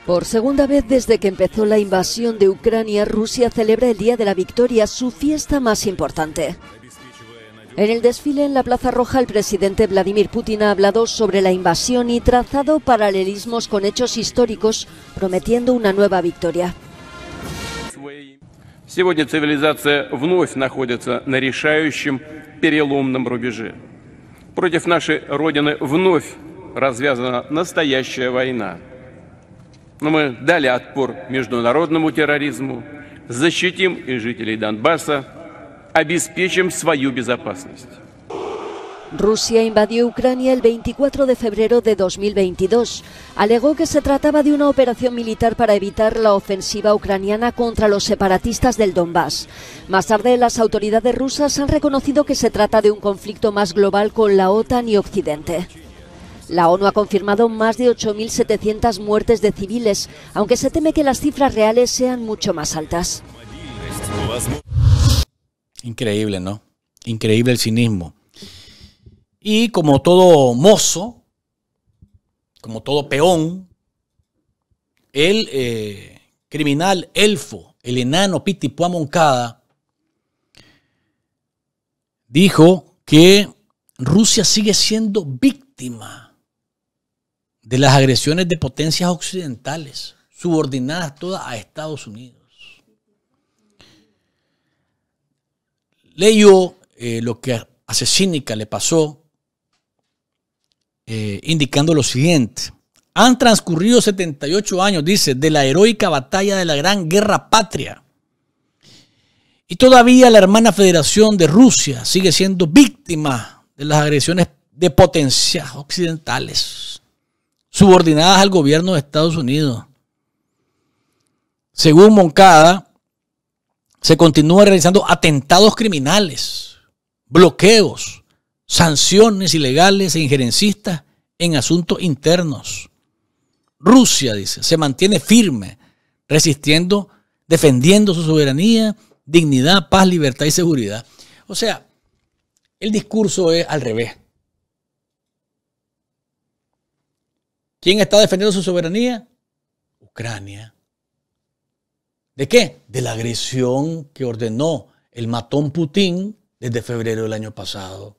Por segunda vez desde que empezó la invasión de Ucrania, Rusia celebra el Día de la Victoria, su fiesta más importante. En el desfile en la Plaza Roja, el presidente Vladimir Putin ha hablado sobre la invasión y trazado paralelismos con hechos históricos, prometiendo una nueva victoria. Сегодня цивилизация вновь находится на решающем переломном рубеже. Против нашей Родины вновь развязана настоящая война. Но мы дали отпор международному терроризму, защитим и жителей Донбасса, обеспечим свою безопасность. Rusia invadió Ucrania el 24 de febrero de 2022. Alegó que se trataba de una operación militar para evitar la ofensiva ucraniana contra los separatistas del Donbass. Más tarde, las autoridades rusas han reconocido que se trata de un conflicto más global con la OTAN y Occidente. La ONU ha confirmado más de 8.700 muertes de civiles, aunque se teme que las cifras reales sean mucho más altas. Increíble, ¿no? Increíble el cinismo y como todo mozo, como todo peón, el eh, criminal elfo, el enano Pitipuamoncada, dijo que Rusia sigue siendo víctima de las agresiones de potencias occidentales, subordinadas todas a Estados Unidos. Leyó eh, lo que a Cecínica le pasó eh, indicando lo siguiente. Han transcurrido 78 años, dice, de la heroica batalla de la Gran Guerra Patria. Y todavía la hermana Federación de Rusia sigue siendo víctima de las agresiones de potencias occidentales, subordinadas al gobierno de Estados Unidos. Según Moncada, se continúan realizando atentados criminales, bloqueos, sanciones ilegales e injerencistas en asuntos internos. Rusia, dice, se mantiene firme, resistiendo, defendiendo su soberanía, dignidad, paz, libertad y seguridad. O sea, el discurso es al revés. ¿Quién está defendiendo su soberanía? Ucrania. ¿De qué? De la agresión que ordenó el matón Putin desde febrero del año pasado.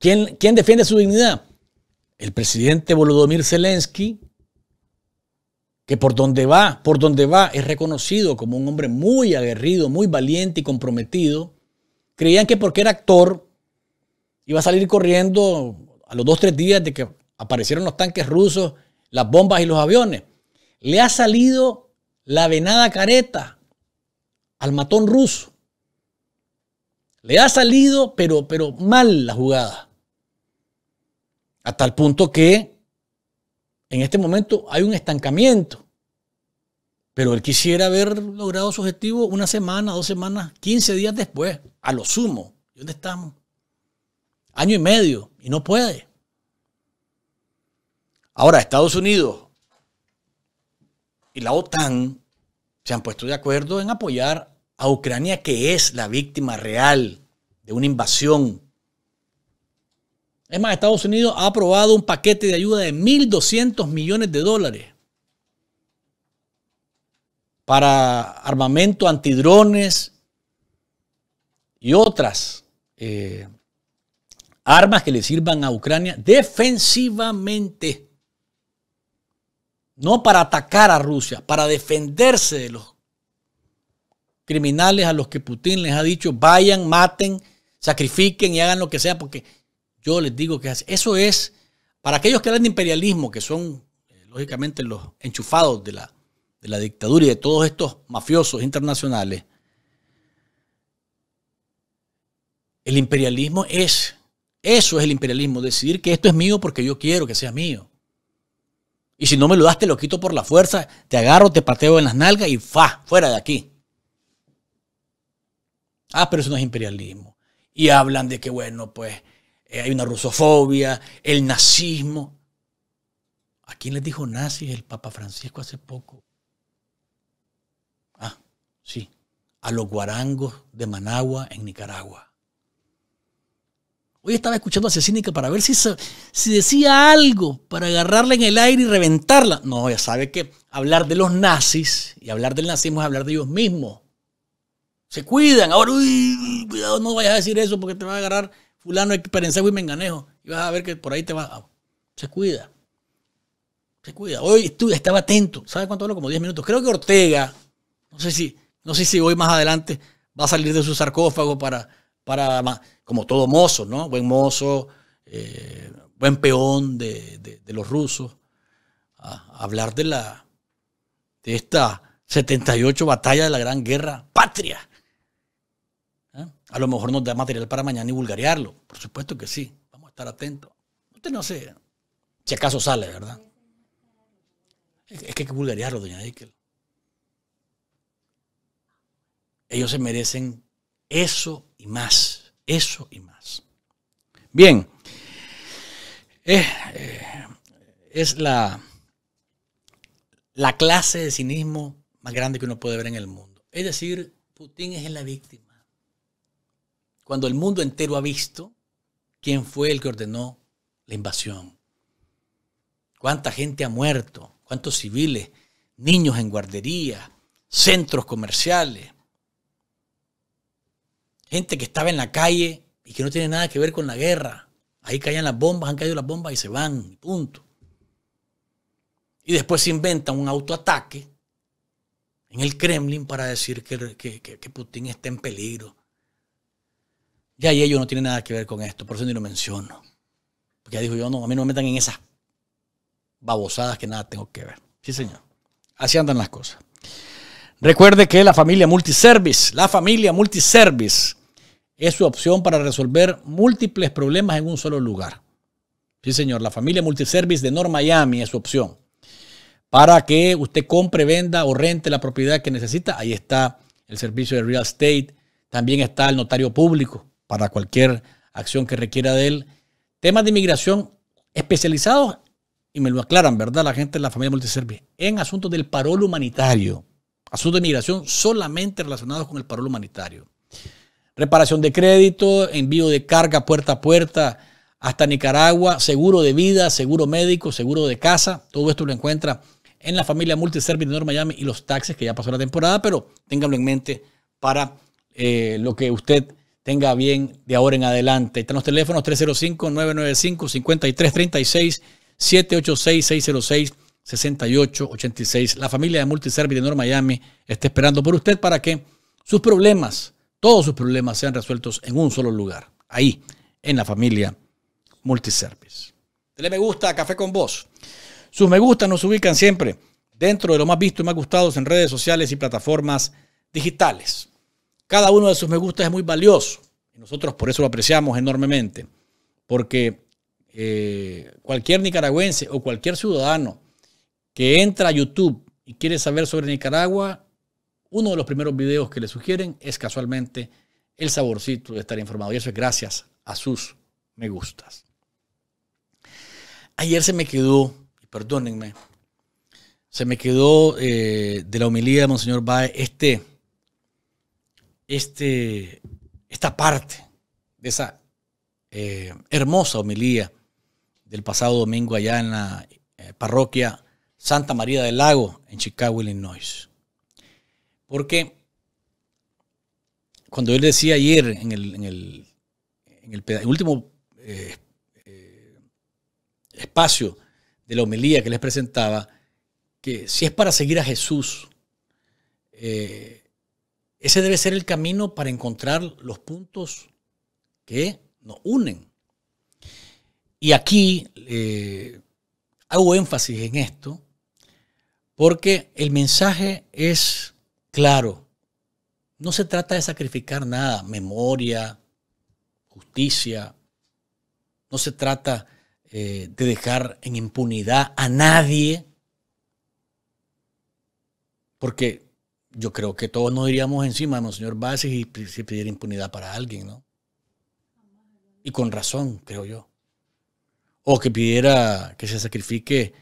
¿Quién, defiende su dignidad? El presidente Volodymyr Zelensky, que por donde va, por donde va, es reconocido como un hombre muy aguerrido, muy valiente y comprometido. Creían que porque era actor iba a salir corriendo a los dos tres días de que aparecieron los tanques rusos, las bombas y los aviones. Le ha salido la venada careta al matón ruso. Le ha salido, pero, pero mal la jugada. A tal punto que en este momento hay un estancamiento. Pero él quisiera haber logrado su objetivo una semana, dos semanas, 15 días después, a lo sumo. ¿Dónde estamos? Año y medio, y no puede. Ahora, Estados Unidos y la OTAN se han puesto de acuerdo en apoyar a Ucrania, que es la víctima real de una invasión es más, Estados Unidos ha aprobado un paquete de ayuda de 1.200 millones de dólares para armamento antidrones y otras eh, armas que le sirvan a Ucrania defensivamente. No para atacar a Rusia, para defenderse de los criminales a los que Putin les ha dicho, vayan, maten, sacrifiquen y hagan lo que sea, porque yo les digo que eso es, para aquellos que hablan de imperialismo, que son eh, lógicamente los enchufados de la, de la dictadura y de todos estos mafiosos internacionales, el imperialismo es, eso es el imperialismo, decidir que esto es mío porque yo quiero que sea mío. Y si no me lo das, te lo quito por la fuerza, te agarro, te pateo en las nalgas y fa, fuera de aquí. Ah, pero eso no es imperialismo. Y hablan de que, bueno, pues eh, hay una rusofobia, el nazismo. ¿A quién les dijo nazis el Papa Francisco hace poco? Ah, sí, a los guarangos de Managua en Nicaragua. Hoy estaba escuchando a Cínica para ver si, si decía algo para agarrarla en el aire y reventarla. No, ya sabe que hablar de los nazis y hablar del nazismo es hablar de ellos mismos. Se cuidan. Ahora, uy, cuidado, no vayas a decir eso porque te va a agarrar fulano experiencia y menganejo. Y vas a ver que por ahí te va. Ah, se cuida. Se cuida. Hoy estuve, estaba atento. ¿Sabes cuánto hablo? Como 10 minutos. Creo que Ortega, no sé si, no sé si hoy más adelante va a salir de su sarcófago para, para como todo mozo, ¿no? Buen mozo, eh, buen peón de, los rusos. A, hablar de la de esta 78 batalla de la Gran Guerra Patria a lo mejor nos da material para mañana y vulgarearlo. Por supuesto que sí. Vamos a estar atentos. Usted no sé. Si acaso sale, ¿verdad? Es que hay que vulgarearlo, doña Eichel. Ellos se merecen eso y más. Eso y más. Bien. Eh, es la, la clase de cinismo más grande que uno puede ver en el mundo. Es decir, Putin es la víctima cuando el mundo entero ha visto quién fue el que ordenó la invasión. Cuánta gente ha muerto, cuántos civiles, niños en guarderías, centros comerciales, gente que estaba en la calle y que no tiene nada que ver con la guerra. Ahí caían las bombas, han caído las bombas y se van, punto. Y después se inventa un autoataque en el Kremlin para decir que Putin está en peligro, ya y ellos no tienen nada que ver con esto, por eso ni lo menciono. Porque ya dijo yo, no, a mí no me metan en esas babosadas que nada tengo que ver. Sí, señor. Así andan las cosas. Recuerde que la familia multiservice, la familia multiservice, es su opción para resolver múltiples problemas en un solo lugar. Sí, señor, la familia multiservice de North Miami es su opción. Para que usted compre, venda o rente la propiedad que necesita, ahí está el servicio de real estate, también está el notario público, para cualquier acción que requiera de él. Temas de inmigración especializados, y me lo aclaran, ¿verdad? La gente de la familia multiservice, en asuntos del parol humanitario, asuntos de inmigración solamente relacionados con el parol humanitario. Reparación de crédito, envío de carga puerta a puerta hasta Nicaragua, seguro de vida, seguro médico, seguro de casa, todo esto lo encuentra en la familia Multiservice de North Miami y los taxes que ya pasó la temporada, pero ténganlo en mente para eh, lo que usted tenga bien de ahora en adelante. Están los teléfonos 305-995-5336, 786-606-6886. La familia de Multiservice de North Miami está esperando por usted para que sus problemas, todos sus problemas sean resueltos en un solo lugar, ahí, en la familia Multiservice. Dele me gusta Café con Vos. Sus me gustas nos ubican siempre dentro de lo más visto y más gustados en redes sociales y plataformas digitales. Cada uno de sus me gusta es muy valioso. y Nosotros por eso lo apreciamos enormemente, porque eh, cualquier nicaragüense o cualquier ciudadano que entra a YouTube y quiere saber sobre Nicaragua, uno de los primeros videos que le sugieren es casualmente el saborcito de estar informado. Y eso es gracias a sus me gustas. Ayer se me quedó, perdónenme, se me quedó eh, de la humildad de Monseñor Bae este, este, esta parte de esa eh, hermosa homilía del pasado domingo allá en la eh, parroquia Santa María del Lago, en Chicago, Illinois. Porque cuando él decía ayer en el, en el, último eh, espacio de la homilía que les presentaba, que si es para seguir a Jesús, ese debe ser el camino para encontrar los puntos que nos unen. Y aquí eh, hago énfasis en esto porque el mensaje es claro. No se trata de sacrificar nada, memoria, justicia. No se trata eh, de dejar en impunidad a nadie. Porque yo creo que todos nos iríamos encima de Monseñor Bases y si pidiera impunidad para alguien, ¿no? Y con razón, creo yo. O que pidiera que se sacrifique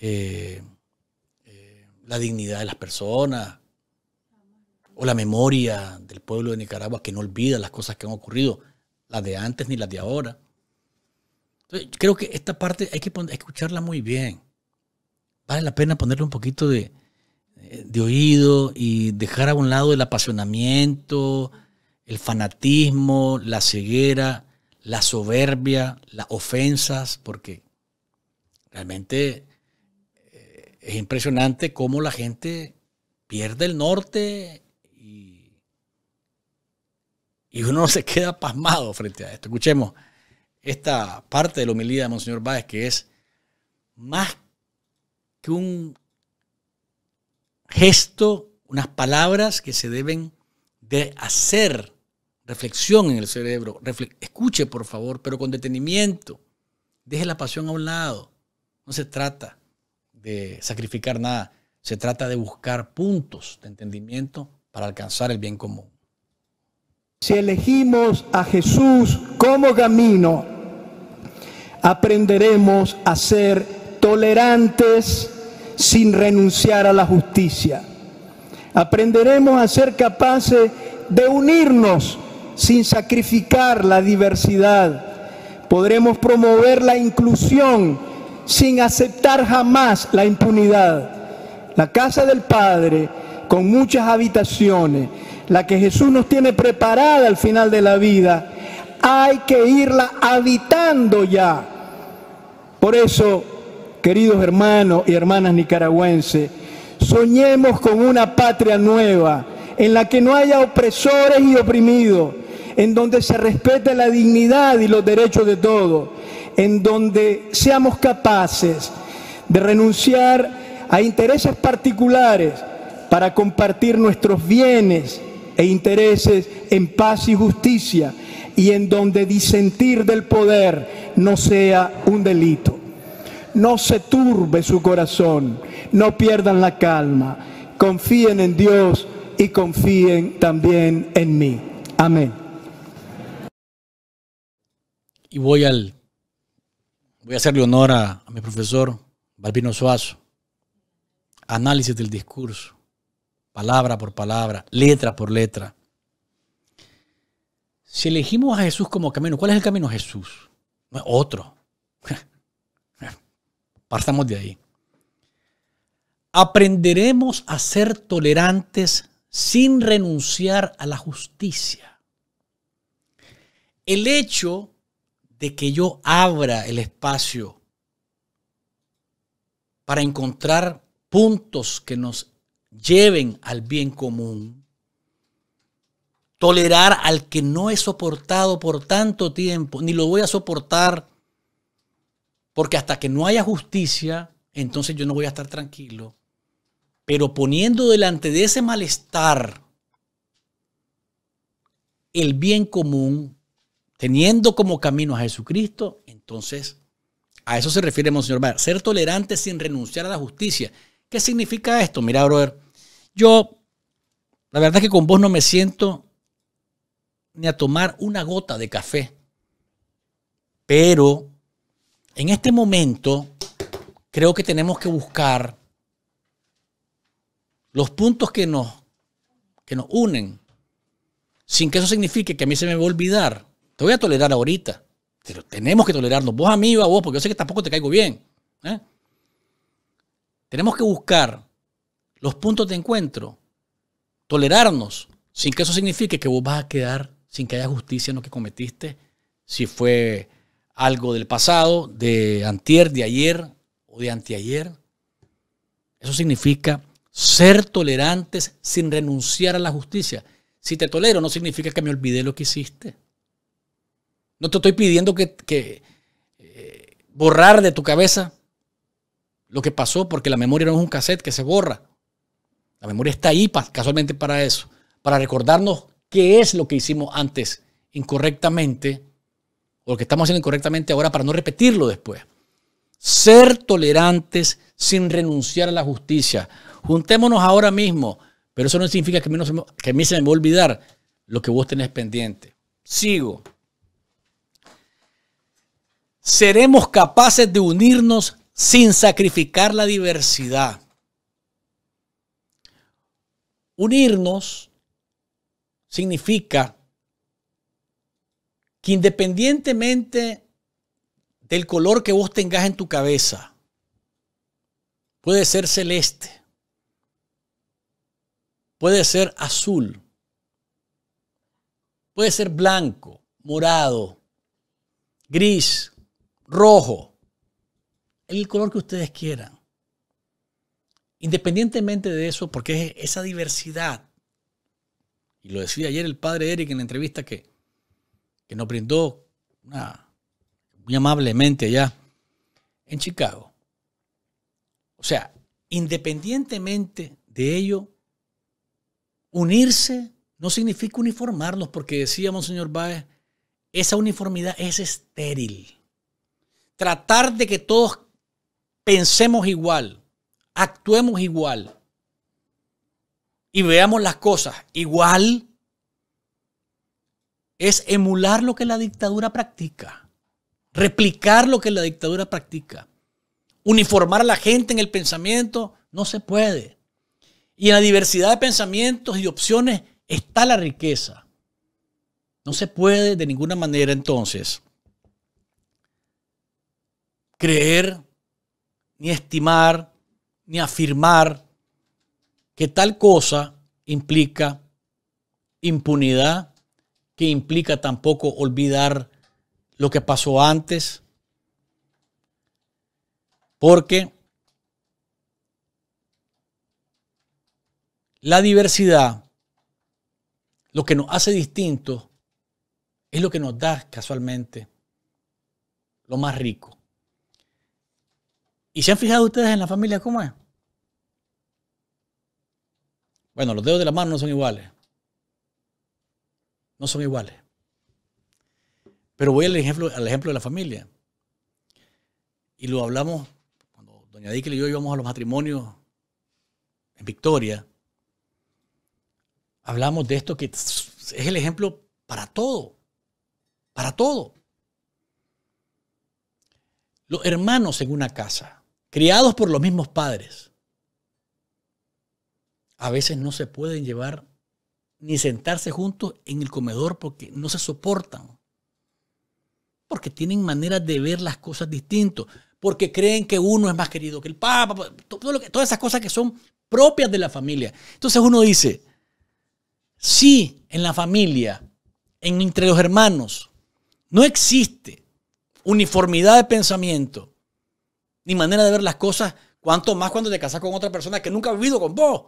eh, eh, la dignidad de las personas o la memoria del pueblo de Nicaragua que no olvida las cosas que han ocurrido, las de antes ni las de ahora. Entonces, creo que esta parte hay que escucharla muy bien. Vale la pena ponerle un poquito de, de oído y dejar a un lado el apasionamiento, el fanatismo, la ceguera, la soberbia, las ofensas, porque realmente eh, es impresionante cómo la gente pierde el norte y, uno se queda pasmado frente a esto. Escuchemos esta parte de la humildad de Monseñor Báez que es más que un gesto, unas palabras que se deben de hacer reflexión en el cerebro. escuche, por favor, pero con detenimiento. Deje la pasión a un lado. No se trata de sacrificar nada. Se trata de buscar puntos de entendimiento para alcanzar el bien común. Si elegimos a Jesús como camino, aprenderemos a ser tolerantes sin renunciar a la justicia. Aprenderemos a ser capaces de unirnos sin sacrificar la diversidad. Podremos promover la inclusión sin aceptar jamás la impunidad. La casa del Padre, con muchas habitaciones, la que Jesús nos tiene preparada al final de la vida, hay que irla habitando ya. Por eso Queridos hermanos y hermanas nicaragüenses, soñemos con una patria nueva en la que no haya opresores y oprimidos, en donde se respete la dignidad y los derechos de todos, en donde seamos capaces de renunciar a intereses particulares para compartir nuestros bienes e intereses en paz y justicia y en donde disentir del poder no sea un delito. No se turbe su corazón, no pierdan la calma, confíen en Dios y confíen también en mí. Amén. Y voy al voy a hacerle honor a, mi profesor Balbino Suazo. Análisis del discurso, palabra por palabra, letra por letra. Si elegimos a Jesús como camino, ¿cuál es el camino Jesús? No otro. Partamos de ahí. Aprenderemos a ser tolerantes sin renunciar a la justicia. El hecho de que yo abra el espacio para encontrar puntos que nos lleven al bien común, tolerar al que no he soportado por tanto tiempo, ni lo voy a soportar porque hasta que no haya justicia, entonces yo no voy a estar tranquilo. Pero poniendo delante de ese malestar el bien común, teniendo como camino a Jesucristo, entonces a eso se refiere Monseñor Ser tolerante sin renunciar a la justicia. ¿Qué significa esto? Mira, brother, yo la verdad es que con vos no me siento ni a tomar una gota de café, pero en este momento, creo que tenemos que buscar los puntos que nos, que nos unen, sin que eso signifique que a mí se me va a olvidar. Te voy a tolerar ahorita, pero tenemos que tolerarnos, vos a mí, a vos, porque yo sé que tampoco te caigo bien. ¿eh? Tenemos que buscar los puntos de encuentro, tolerarnos, sin que eso signifique que vos vas a quedar sin que haya justicia en lo que cometiste, si fue algo del pasado, de antier, de ayer o de anteayer. Eso significa ser tolerantes sin renunciar a la justicia. Si te tolero no significa que me olvidé lo que hiciste. No te estoy pidiendo que, eh, borrar de tu cabeza lo que pasó, porque la memoria no es un cassette que se borra. La memoria está ahí casualmente para eso, para recordarnos qué es lo que hicimos antes incorrectamente o lo que estamos haciendo incorrectamente ahora para no repetirlo después. Ser tolerantes sin renunciar a la justicia. Juntémonos ahora mismo, pero eso no significa que, menos, que a mí se me va a olvidar lo que vos tenés pendiente. Sigo. Seremos capaces de unirnos sin sacrificar la diversidad. Unirnos significa que independientemente del color que vos tengas en tu cabeza, puede ser celeste, puede ser azul, puede ser blanco, morado, gris, rojo, el color que ustedes quieran. Independientemente de eso, porque es esa diversidad, y lo decía ayer el padre Eric en la entrevista que que nos brindó muy amablemente allá en Chicago. O sea, independientemente de ello, unirse no significa uniformarnos, porque decíamos, señor Báez, esa uniformidad es estéril. Tratar de que todos pensemos igual, actuemos igual y veamos las cosas igual, es emular lo que la dictadura practica, replicar lo que la dictadura practica, uniformar a la gente en el pensamiento, no se puede. Y en la diversidad de pensamientos y opciones está la riqueza. No se puede de ninguna manera entonces creer, ni estimar, ni afirmar que tal cosa implica impunidad que implica tampoco olvidar lo que pasó antes, porque la diversidad, lo que nos hace distintos, es lo que nos da casualmente lo más rico. ¿Y se han fijado ustedes en la familia cómo es? Bueno, los dedos de la mano no son iguales no son iguales. Pero voy al ejemplo, al ejemplo de la familia. Y lo hablamos cuando doña Díquel y yo íbamos a los matrimonios en Victoria. Hablamos de esto que es el ejemplo para todo. Para todo. Los hermanos en una casa, criados por los mismos padres, a veces no se pueden llevar ni sentarse juntos en el comedor porque no se soportan. Porque tienen maneras de ver las cosas distintas. Porque creen que uno es más querido que el Papa. todas esas cosas que son propias de la familia. Entonces uno dice, sí, en la familia, entre los hermanos, no existe uniformidad de pensamiento ni manera de ver las cosas, cuanto más cuando te casas con otra persona que nunca ha vivido con vos.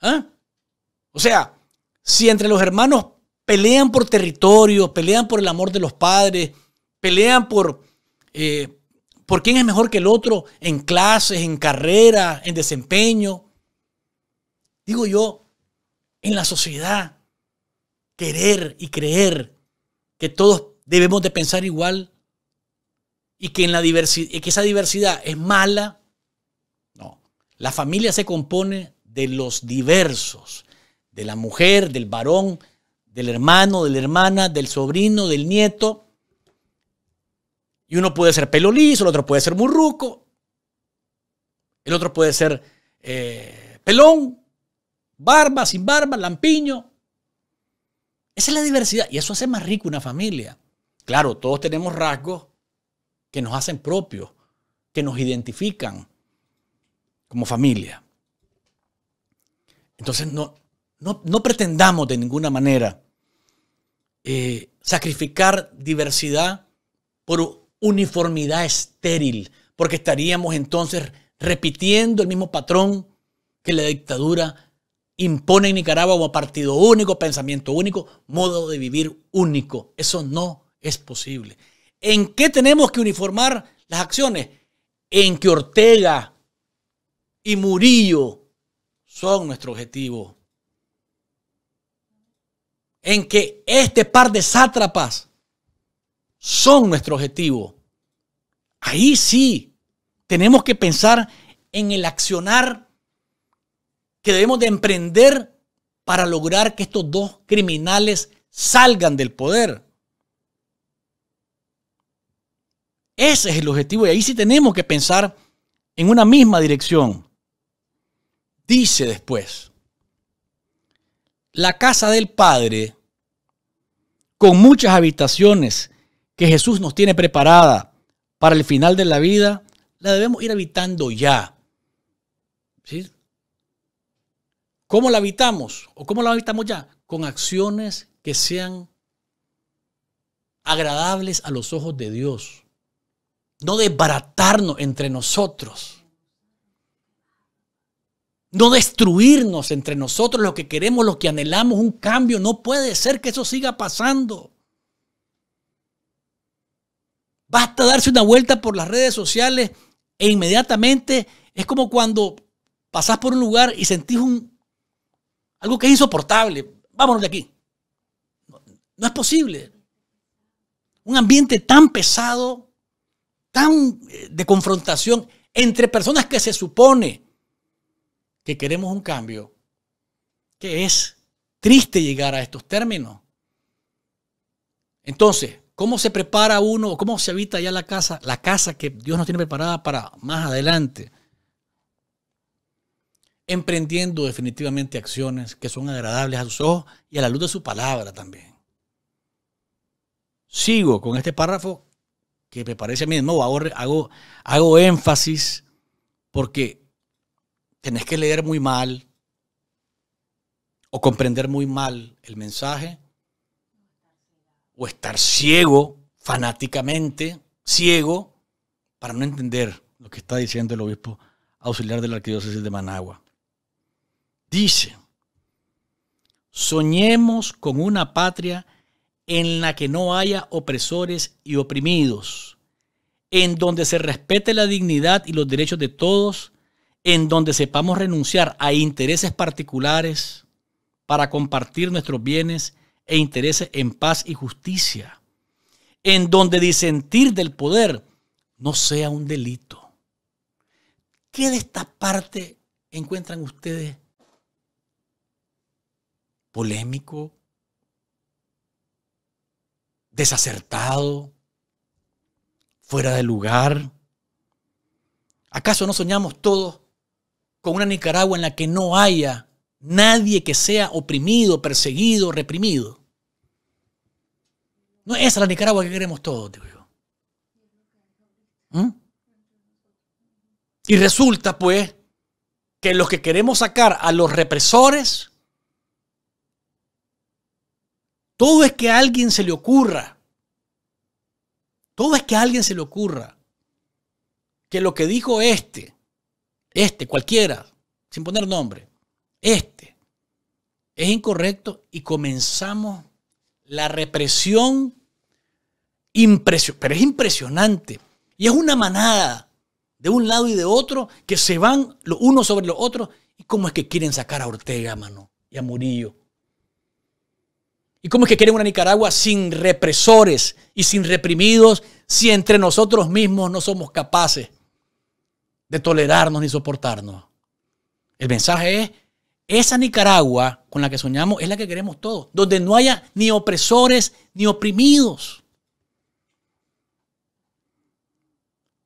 ¿Ah? O sea, si entre los hermanos pelean por territorio, pelean por el amor de los padres, pelean por, eh, por quién es mejor que el otro en clases, en carrera, en desempeño. Digo yo, en la sociedad, querer y creer que todos debemos de pensar igual y que, en la que esa diversidad es mala. No, la familia se compone de los diversos, de la mujer, del varón, del hermano, de la hermana, del sobrino, del nieto. Y uno puede ser pelo liso, el otro puede ser burruco, el otro puede ser eh, pelón, barba, sin barba, lampiño. Esa es la diversidad y eso hace más rico una familia. Claro, todos tenemos rasgos que nos hacen propios, que nos identifican como familia. Entonces, no, no, pretendamos de ninguna manera eh, sacrificar diversidad por uniformidad estéril, porque estaríamos entonces repitiendo el mismo patrón que la dictadura impone en Nicaragua a partido único, pensamiento único, modo de vivir único. Eso no es posible. ¿En qué tenemos que uniformar las acciones? En que Ortega y Murillo son nuestro objetivo en que este par de sátrapas son nuestro objetivo. Ahí sí tenemos que pensar en el accionar que debemos de emprender para lograr que estos dos criminales salgan del poder. Ese es el objetivo y ahí sí tenemos que pensar en una misma dirección. Dice después, la casa del Padre con muchas habitaciones que Jesús nos tiene preparada para el final de la vida, la debemos ir habitando ya. ¿Sí? ¿Cómo la habitamos? ¿O cómo la habitamos ya? Con acciones que sean agradables a los ojos de Dios. No desbaratarnos entre nosotros no destruirnos entre nosotros lo que queremos, lo que anhelamos, un cambio. No puede ser que eso siga pasando. Basta darse una vuelta por las redes sociales e inmediatamente es como cuando pasás por un lugar y sentís un, algo que es insoportable. Vámonos de aquí. no es posible. Un ambiente tan pesado, tan eh, de confrontación entre personas que se supone que queremos un cambio, que es triste llegar a estos términos. Entonces, ¿cómo se prepara uno? ¿Cómo se habita ya la casa? La casa que Dios nos tiene preparada para más adelante. Emprendiendo definitivamente acciones que son agradables a sus ojos y a la luz de su palabra también. Sigo con este párrafo que me parece a mí, no, nuevo, hago, hago énfasis porque tenés que leer muy mal o comprender muy mal el mensaje o estar ciego, fanáticamente, ciego, para no entender lo que está diciendo el obispo auxiliar de la arquidiócesis de Managua. Dice, soñemos con una patria en la que no haya opresores y oprimidos, en donde se respete la dignidad y los derechos de todos, en donde sepamos renunciar a intereses particulares para compartir nuestros bienes e intereses en paz y justicia, en donde disentir del poder no sea un delito. ¿Qué de esta parte encuentran ustedes polémico, desacertado, fuera de lugar? ¿Acaso no soñamos todos con una Nicaragua en la que no haya nadie que sea oprimido, perseguido, reprimido. No esa es la Nicaragua que queremos todos, digo ¿Mm? Y resulta, pues, que los que queremos sacar a los represores, todo es que a alguien se le ocurra. Todo es que a alguien se le ocurra. Que lo que dijo este, este, cualquiera, sin poner nombre, este, es incorrecto y comenzamos la represión pero es impresionante. Y es una manada de un lado y de otro que se van los unos sobre los otros. ¿Y cómo es que quieren sacar a Ortega, mano? Y a Murillo. ¿Y cómo es que quieren una Nicaragua sin represores y sin reprimidos si entre nosotros mismos no somos capaces de tolerarnos ni soportarnos. El mensaje es, esa Nicaragua con la que soñamos es la que queremos todos, donde no haya ni opresores ni oprimidos.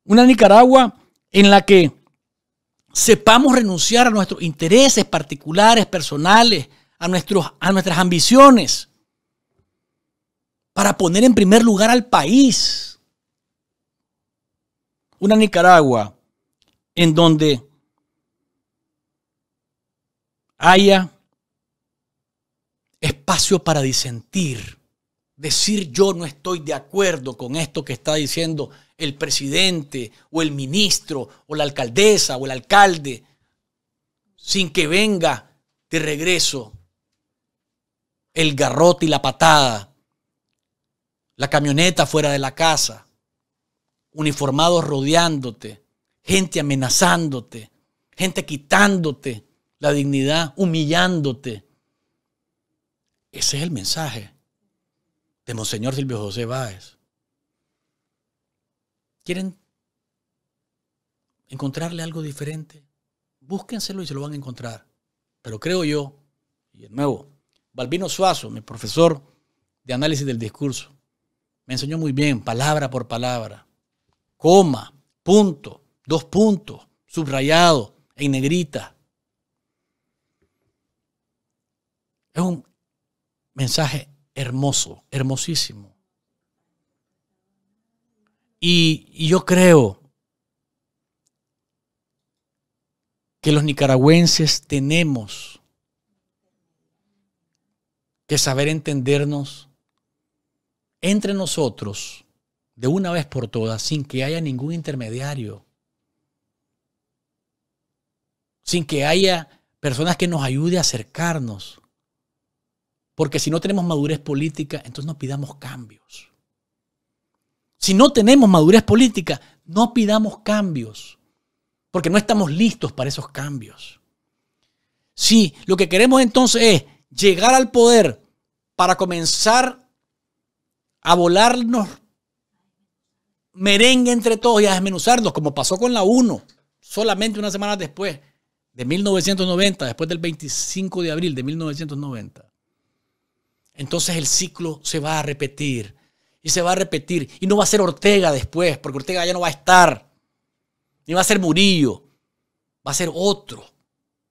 Una Nicaragua en la que sepamos renunciar a nuestros intereses particulares, personales, a, nuestros, a nuestras ambiciones, para poner en primer lugar al país. Una Nicaragua en donde haya espacio para disentir, decir yo no estoy de acuerdo con esto que está diciendo el presidente o el ministro o la alcaldesa o el alcalde, sin que venga de regreso el garrote y la patada, la camioneta fuera de la casa, uniformados rodeándote, gente amenazándote, gente quitándote la dignidad, humillándote. Ese es el mensaje de Monseñor Silvio José Báez. ¿Quieren encontrarle algo diferente? Búsquenselo y se lo van a encontrar. Pero creo yo, y de nuevo, Balbino Suazo, mi profesor de análisis del discurso, me enseñó muy bien, palabra por palabra, coma, punto, dos puntos, subrayado, en negrita. Es un mensaje hermoso, hermosísimo. Y, y, yo creo que los nicaragüenses tenemos que saber entendernos entre nosotros de una vez por todas sin que haya ningún intermediario sin que haya personas que nos ayude a acercarnos. Porque si no tenemos madurez política, entonces no pidamos cambios. Si no tenemos madurez política, no pidamos cambios, porque no estamos listos para esos cambios. Si lo que queremos entonces es llegar al poder para comenzar a volarnos merengue entre todos y a desmenuzarnos, como pasó con la 1, solamente una semana después, de 1990, después del 25 de abril de 1990. Entonces el ciclo se va a repetir y se va a repetir y no va a ser Ortega después, porque Ortega ya no va a estar, ni va a ser Murillo, va a ser otro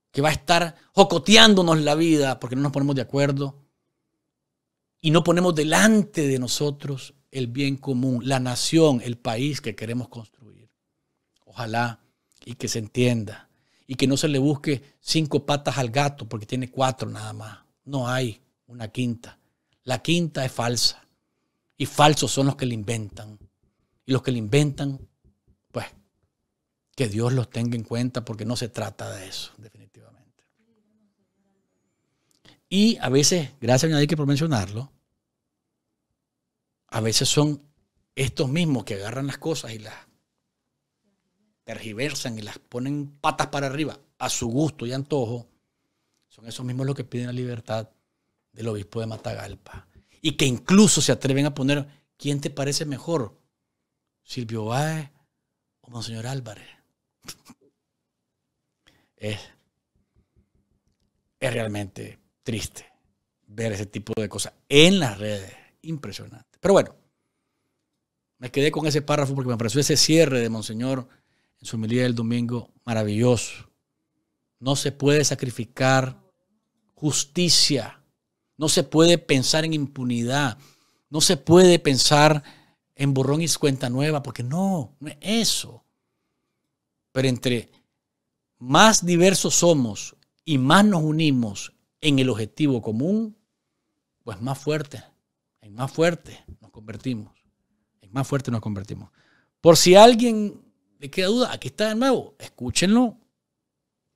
que va a estar jocoteándonos la vida porque no nos ponemos de acuerdo y no ponemos delante de nosotros el bien común, la nación, el país que queremos construir. Ojalá y que se entienda y que no se le busque cinco patas al gato porque tiene cuatro nada más. No hay una quinta. La quinta es falsa y falsos son los que le inventan. Y los que le inventan, pues, que Dios los tenga en cuenta porque no se trata de eso, definitivamente. Y a veces, gracias a nadie que por mencionarlo, a veces son estos mismos que agarran las cosas y las tergiversan y las ponen patas para arriba a su gusto y antojo, son esos mismos los que piden la libertad del obispo de Matagalpa. Y que incluso se atreven a poner, ¿quién te parece mejor? ¿Silvio Báez o Monseñor Álvarez? Es, es realmente triste ver ese tipo de cosas en las redes. Impresionante. Pero bueno, me quedé con ese párrafo porque me pareció ese cierre de Monseñor en su humildad del domingo maravilloso. No se puede sacrificar justicia. No se puede pensar en impunidad. No se puede pensar en borrón y cuenta nueva, porque no, no es eso. Pero entre más diversos somos y más nos unimos en el objetivo común, pues más fuerte, en más fuerte nos convertimos. En más fuerte nos convertimos. Por si alguien le queda duda, aquí está de nuevo, escúchenlo.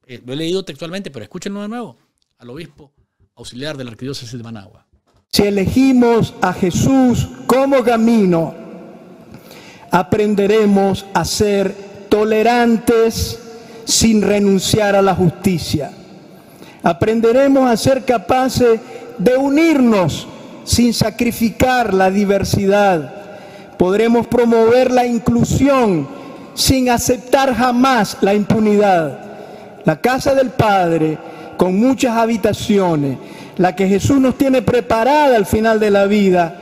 Eh, lo he leído textualmente, pero escúchenlo de nuevo al obispo auxiliar de la arquidiócesis de Managua. Si elegimos a Jesús como camino, aprenderemos a ser tolerantes sin renunciar a la justicia. Aprenderemos a ser capaces de unirnos sin sacrificar la diversidad. Podremos promover la inclusión sin aceptar jamás la impunidad. La casa del Padre, con muchas habitaciones, la que Jesús nos tiene preparada al final de la vida,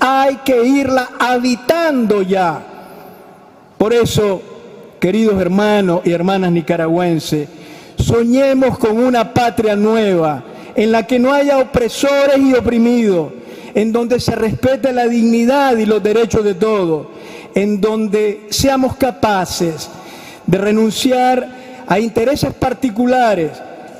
hay que irla habitando ya. Por eso, queridos hermanos y hermanas nicaragüenses, soñemos con una patria nueva, en la que no haya opresores y oprimidos, en donde se respete la dignidad y los derechos de todos en donde seamos capaces de renunciar a intereses particulares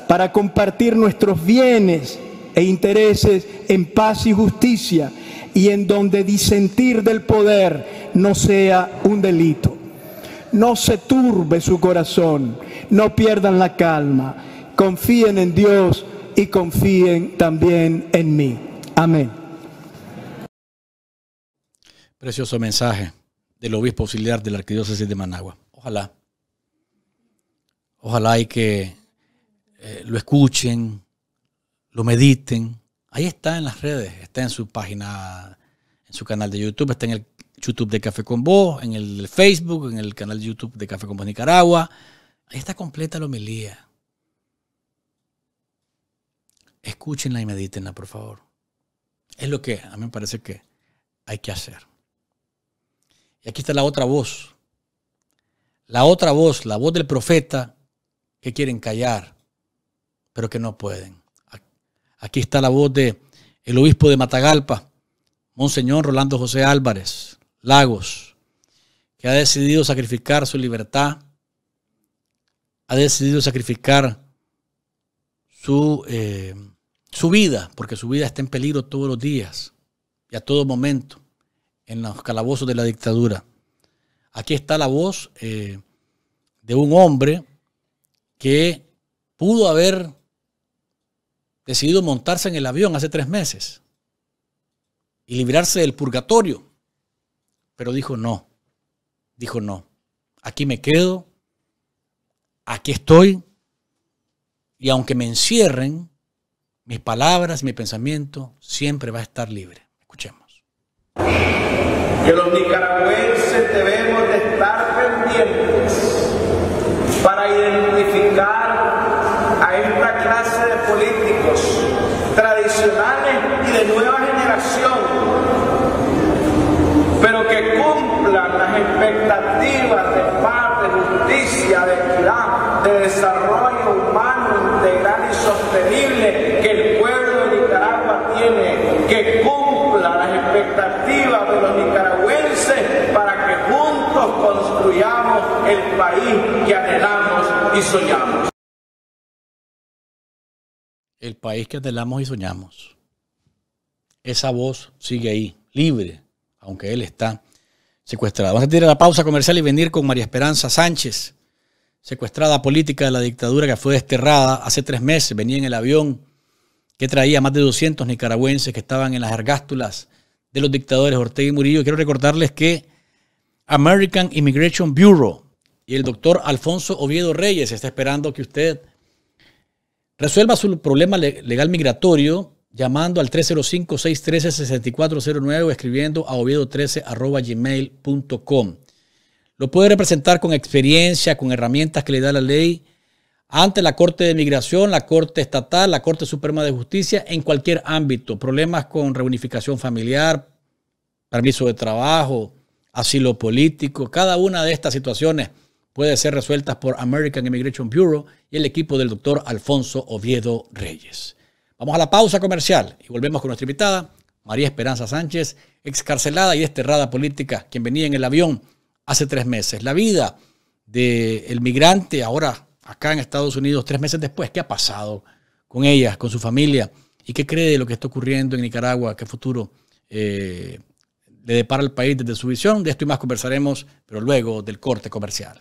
para compartir nuestros bienes e intereses en paz y justicia y en donde disentir del poder no sea un delito. No se turbe su corazón, no pierdan la calma, confíen en Dios y confíen también en mí. Amén. Precioso mensaje del obispo auxiliar de la arquidiócesis de Managua. Ojalá. Ojalá y que eh, lo escuchen, lo mediten. Ahí está en las redes, está en su página, en su canal de YouTube, está en el YouTube de Café con Vos, en el Facebook, en el canal de YouTube de Café con Vos Nicaragua. Ahí está completa la homilía. Escúchenla y medítenla, por favor. Es lo que a mí me parece que hay que hacer. Y aquí está la otra voz. La otra voz, la voz del profeta que quieren callar, pero que no pueden. Aquí está la voz de el obispo de Matagalpa, Monseñor Rolando José Álvarez Lagos, que ha decidido sacrificar su libertad, ha decidido sacrificar su, eh, su vida, porque su vida está en peligro todos los días y a todo momento en los calabozos de la dictadura. Aquí está la voz eh, de un hombre que pudo haber decidido montarse en el avión hace tres meses y librarse del purgatorio, pero dijo no, dijo no, aquí me quedo, aquí estoy, y aunque me encierren, mis palabras, mi pensamiento siempre va a estar libre. Escuchemos que los nicaragüenses debemos de estar pendientes para identificar a esta clase de políticos tradicionales y de nueva generación, pero que cumplan las expectativas de paz, de justicia, de equidad, de desarrollo el país que anhelamos y soñamos. El país que anhelamos y soñamos. Esa voz sigue ahí, libre, aunque él está secuestrado. Vamos a tirar la pausa comercial y venir con María Esperanza Sánchez, secuestrada política de la dictadura que fue desterrada hace tres meses. Venía en el avión que traía más de 200 nicaragüenses que estaban en las argástulas de los dictadores Ortega y Murillo. Quiero recordarles que American Immigration Bureau y el doctor Alfonso Oviedo Reyes está esperando que usted resuelva su problema legal migratorio llamando al 305-613-6409 o escribiendo a oviedo13.gmail.com. Lo puede representar con experiencia, con herramientas que le da la ley ante la Corte de Migración, la Corte Estatal, la Corte Suprema de Justicia, en cualquier ámbito. Problemas con reunificación familiar, permiso de trabajo, asilo político, cada una de estas situaciones puede ser resueltas por American Immigration Bureau y el equipo del doctor Alfonso Oviedo Reyes. Vamos a la pausa comercial y volvemos con nuestra invitada, María Esperanza Sánchez, excarcelada y desterrada política, quien venía en el avión hace tres meses. La vida del migrante ahora acá en Estados Unidos, tres meses después, ¿qué ha pasado con ella, con su familia? ¿Y qué cree de lo que está ocurriendo en Nicaragua? ¿Qué futuro eh, le depara al país desde su visión? De esto y más conversaremos, pero luego del corte comercial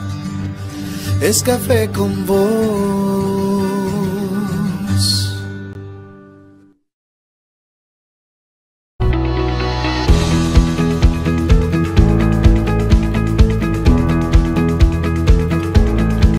es café con vos.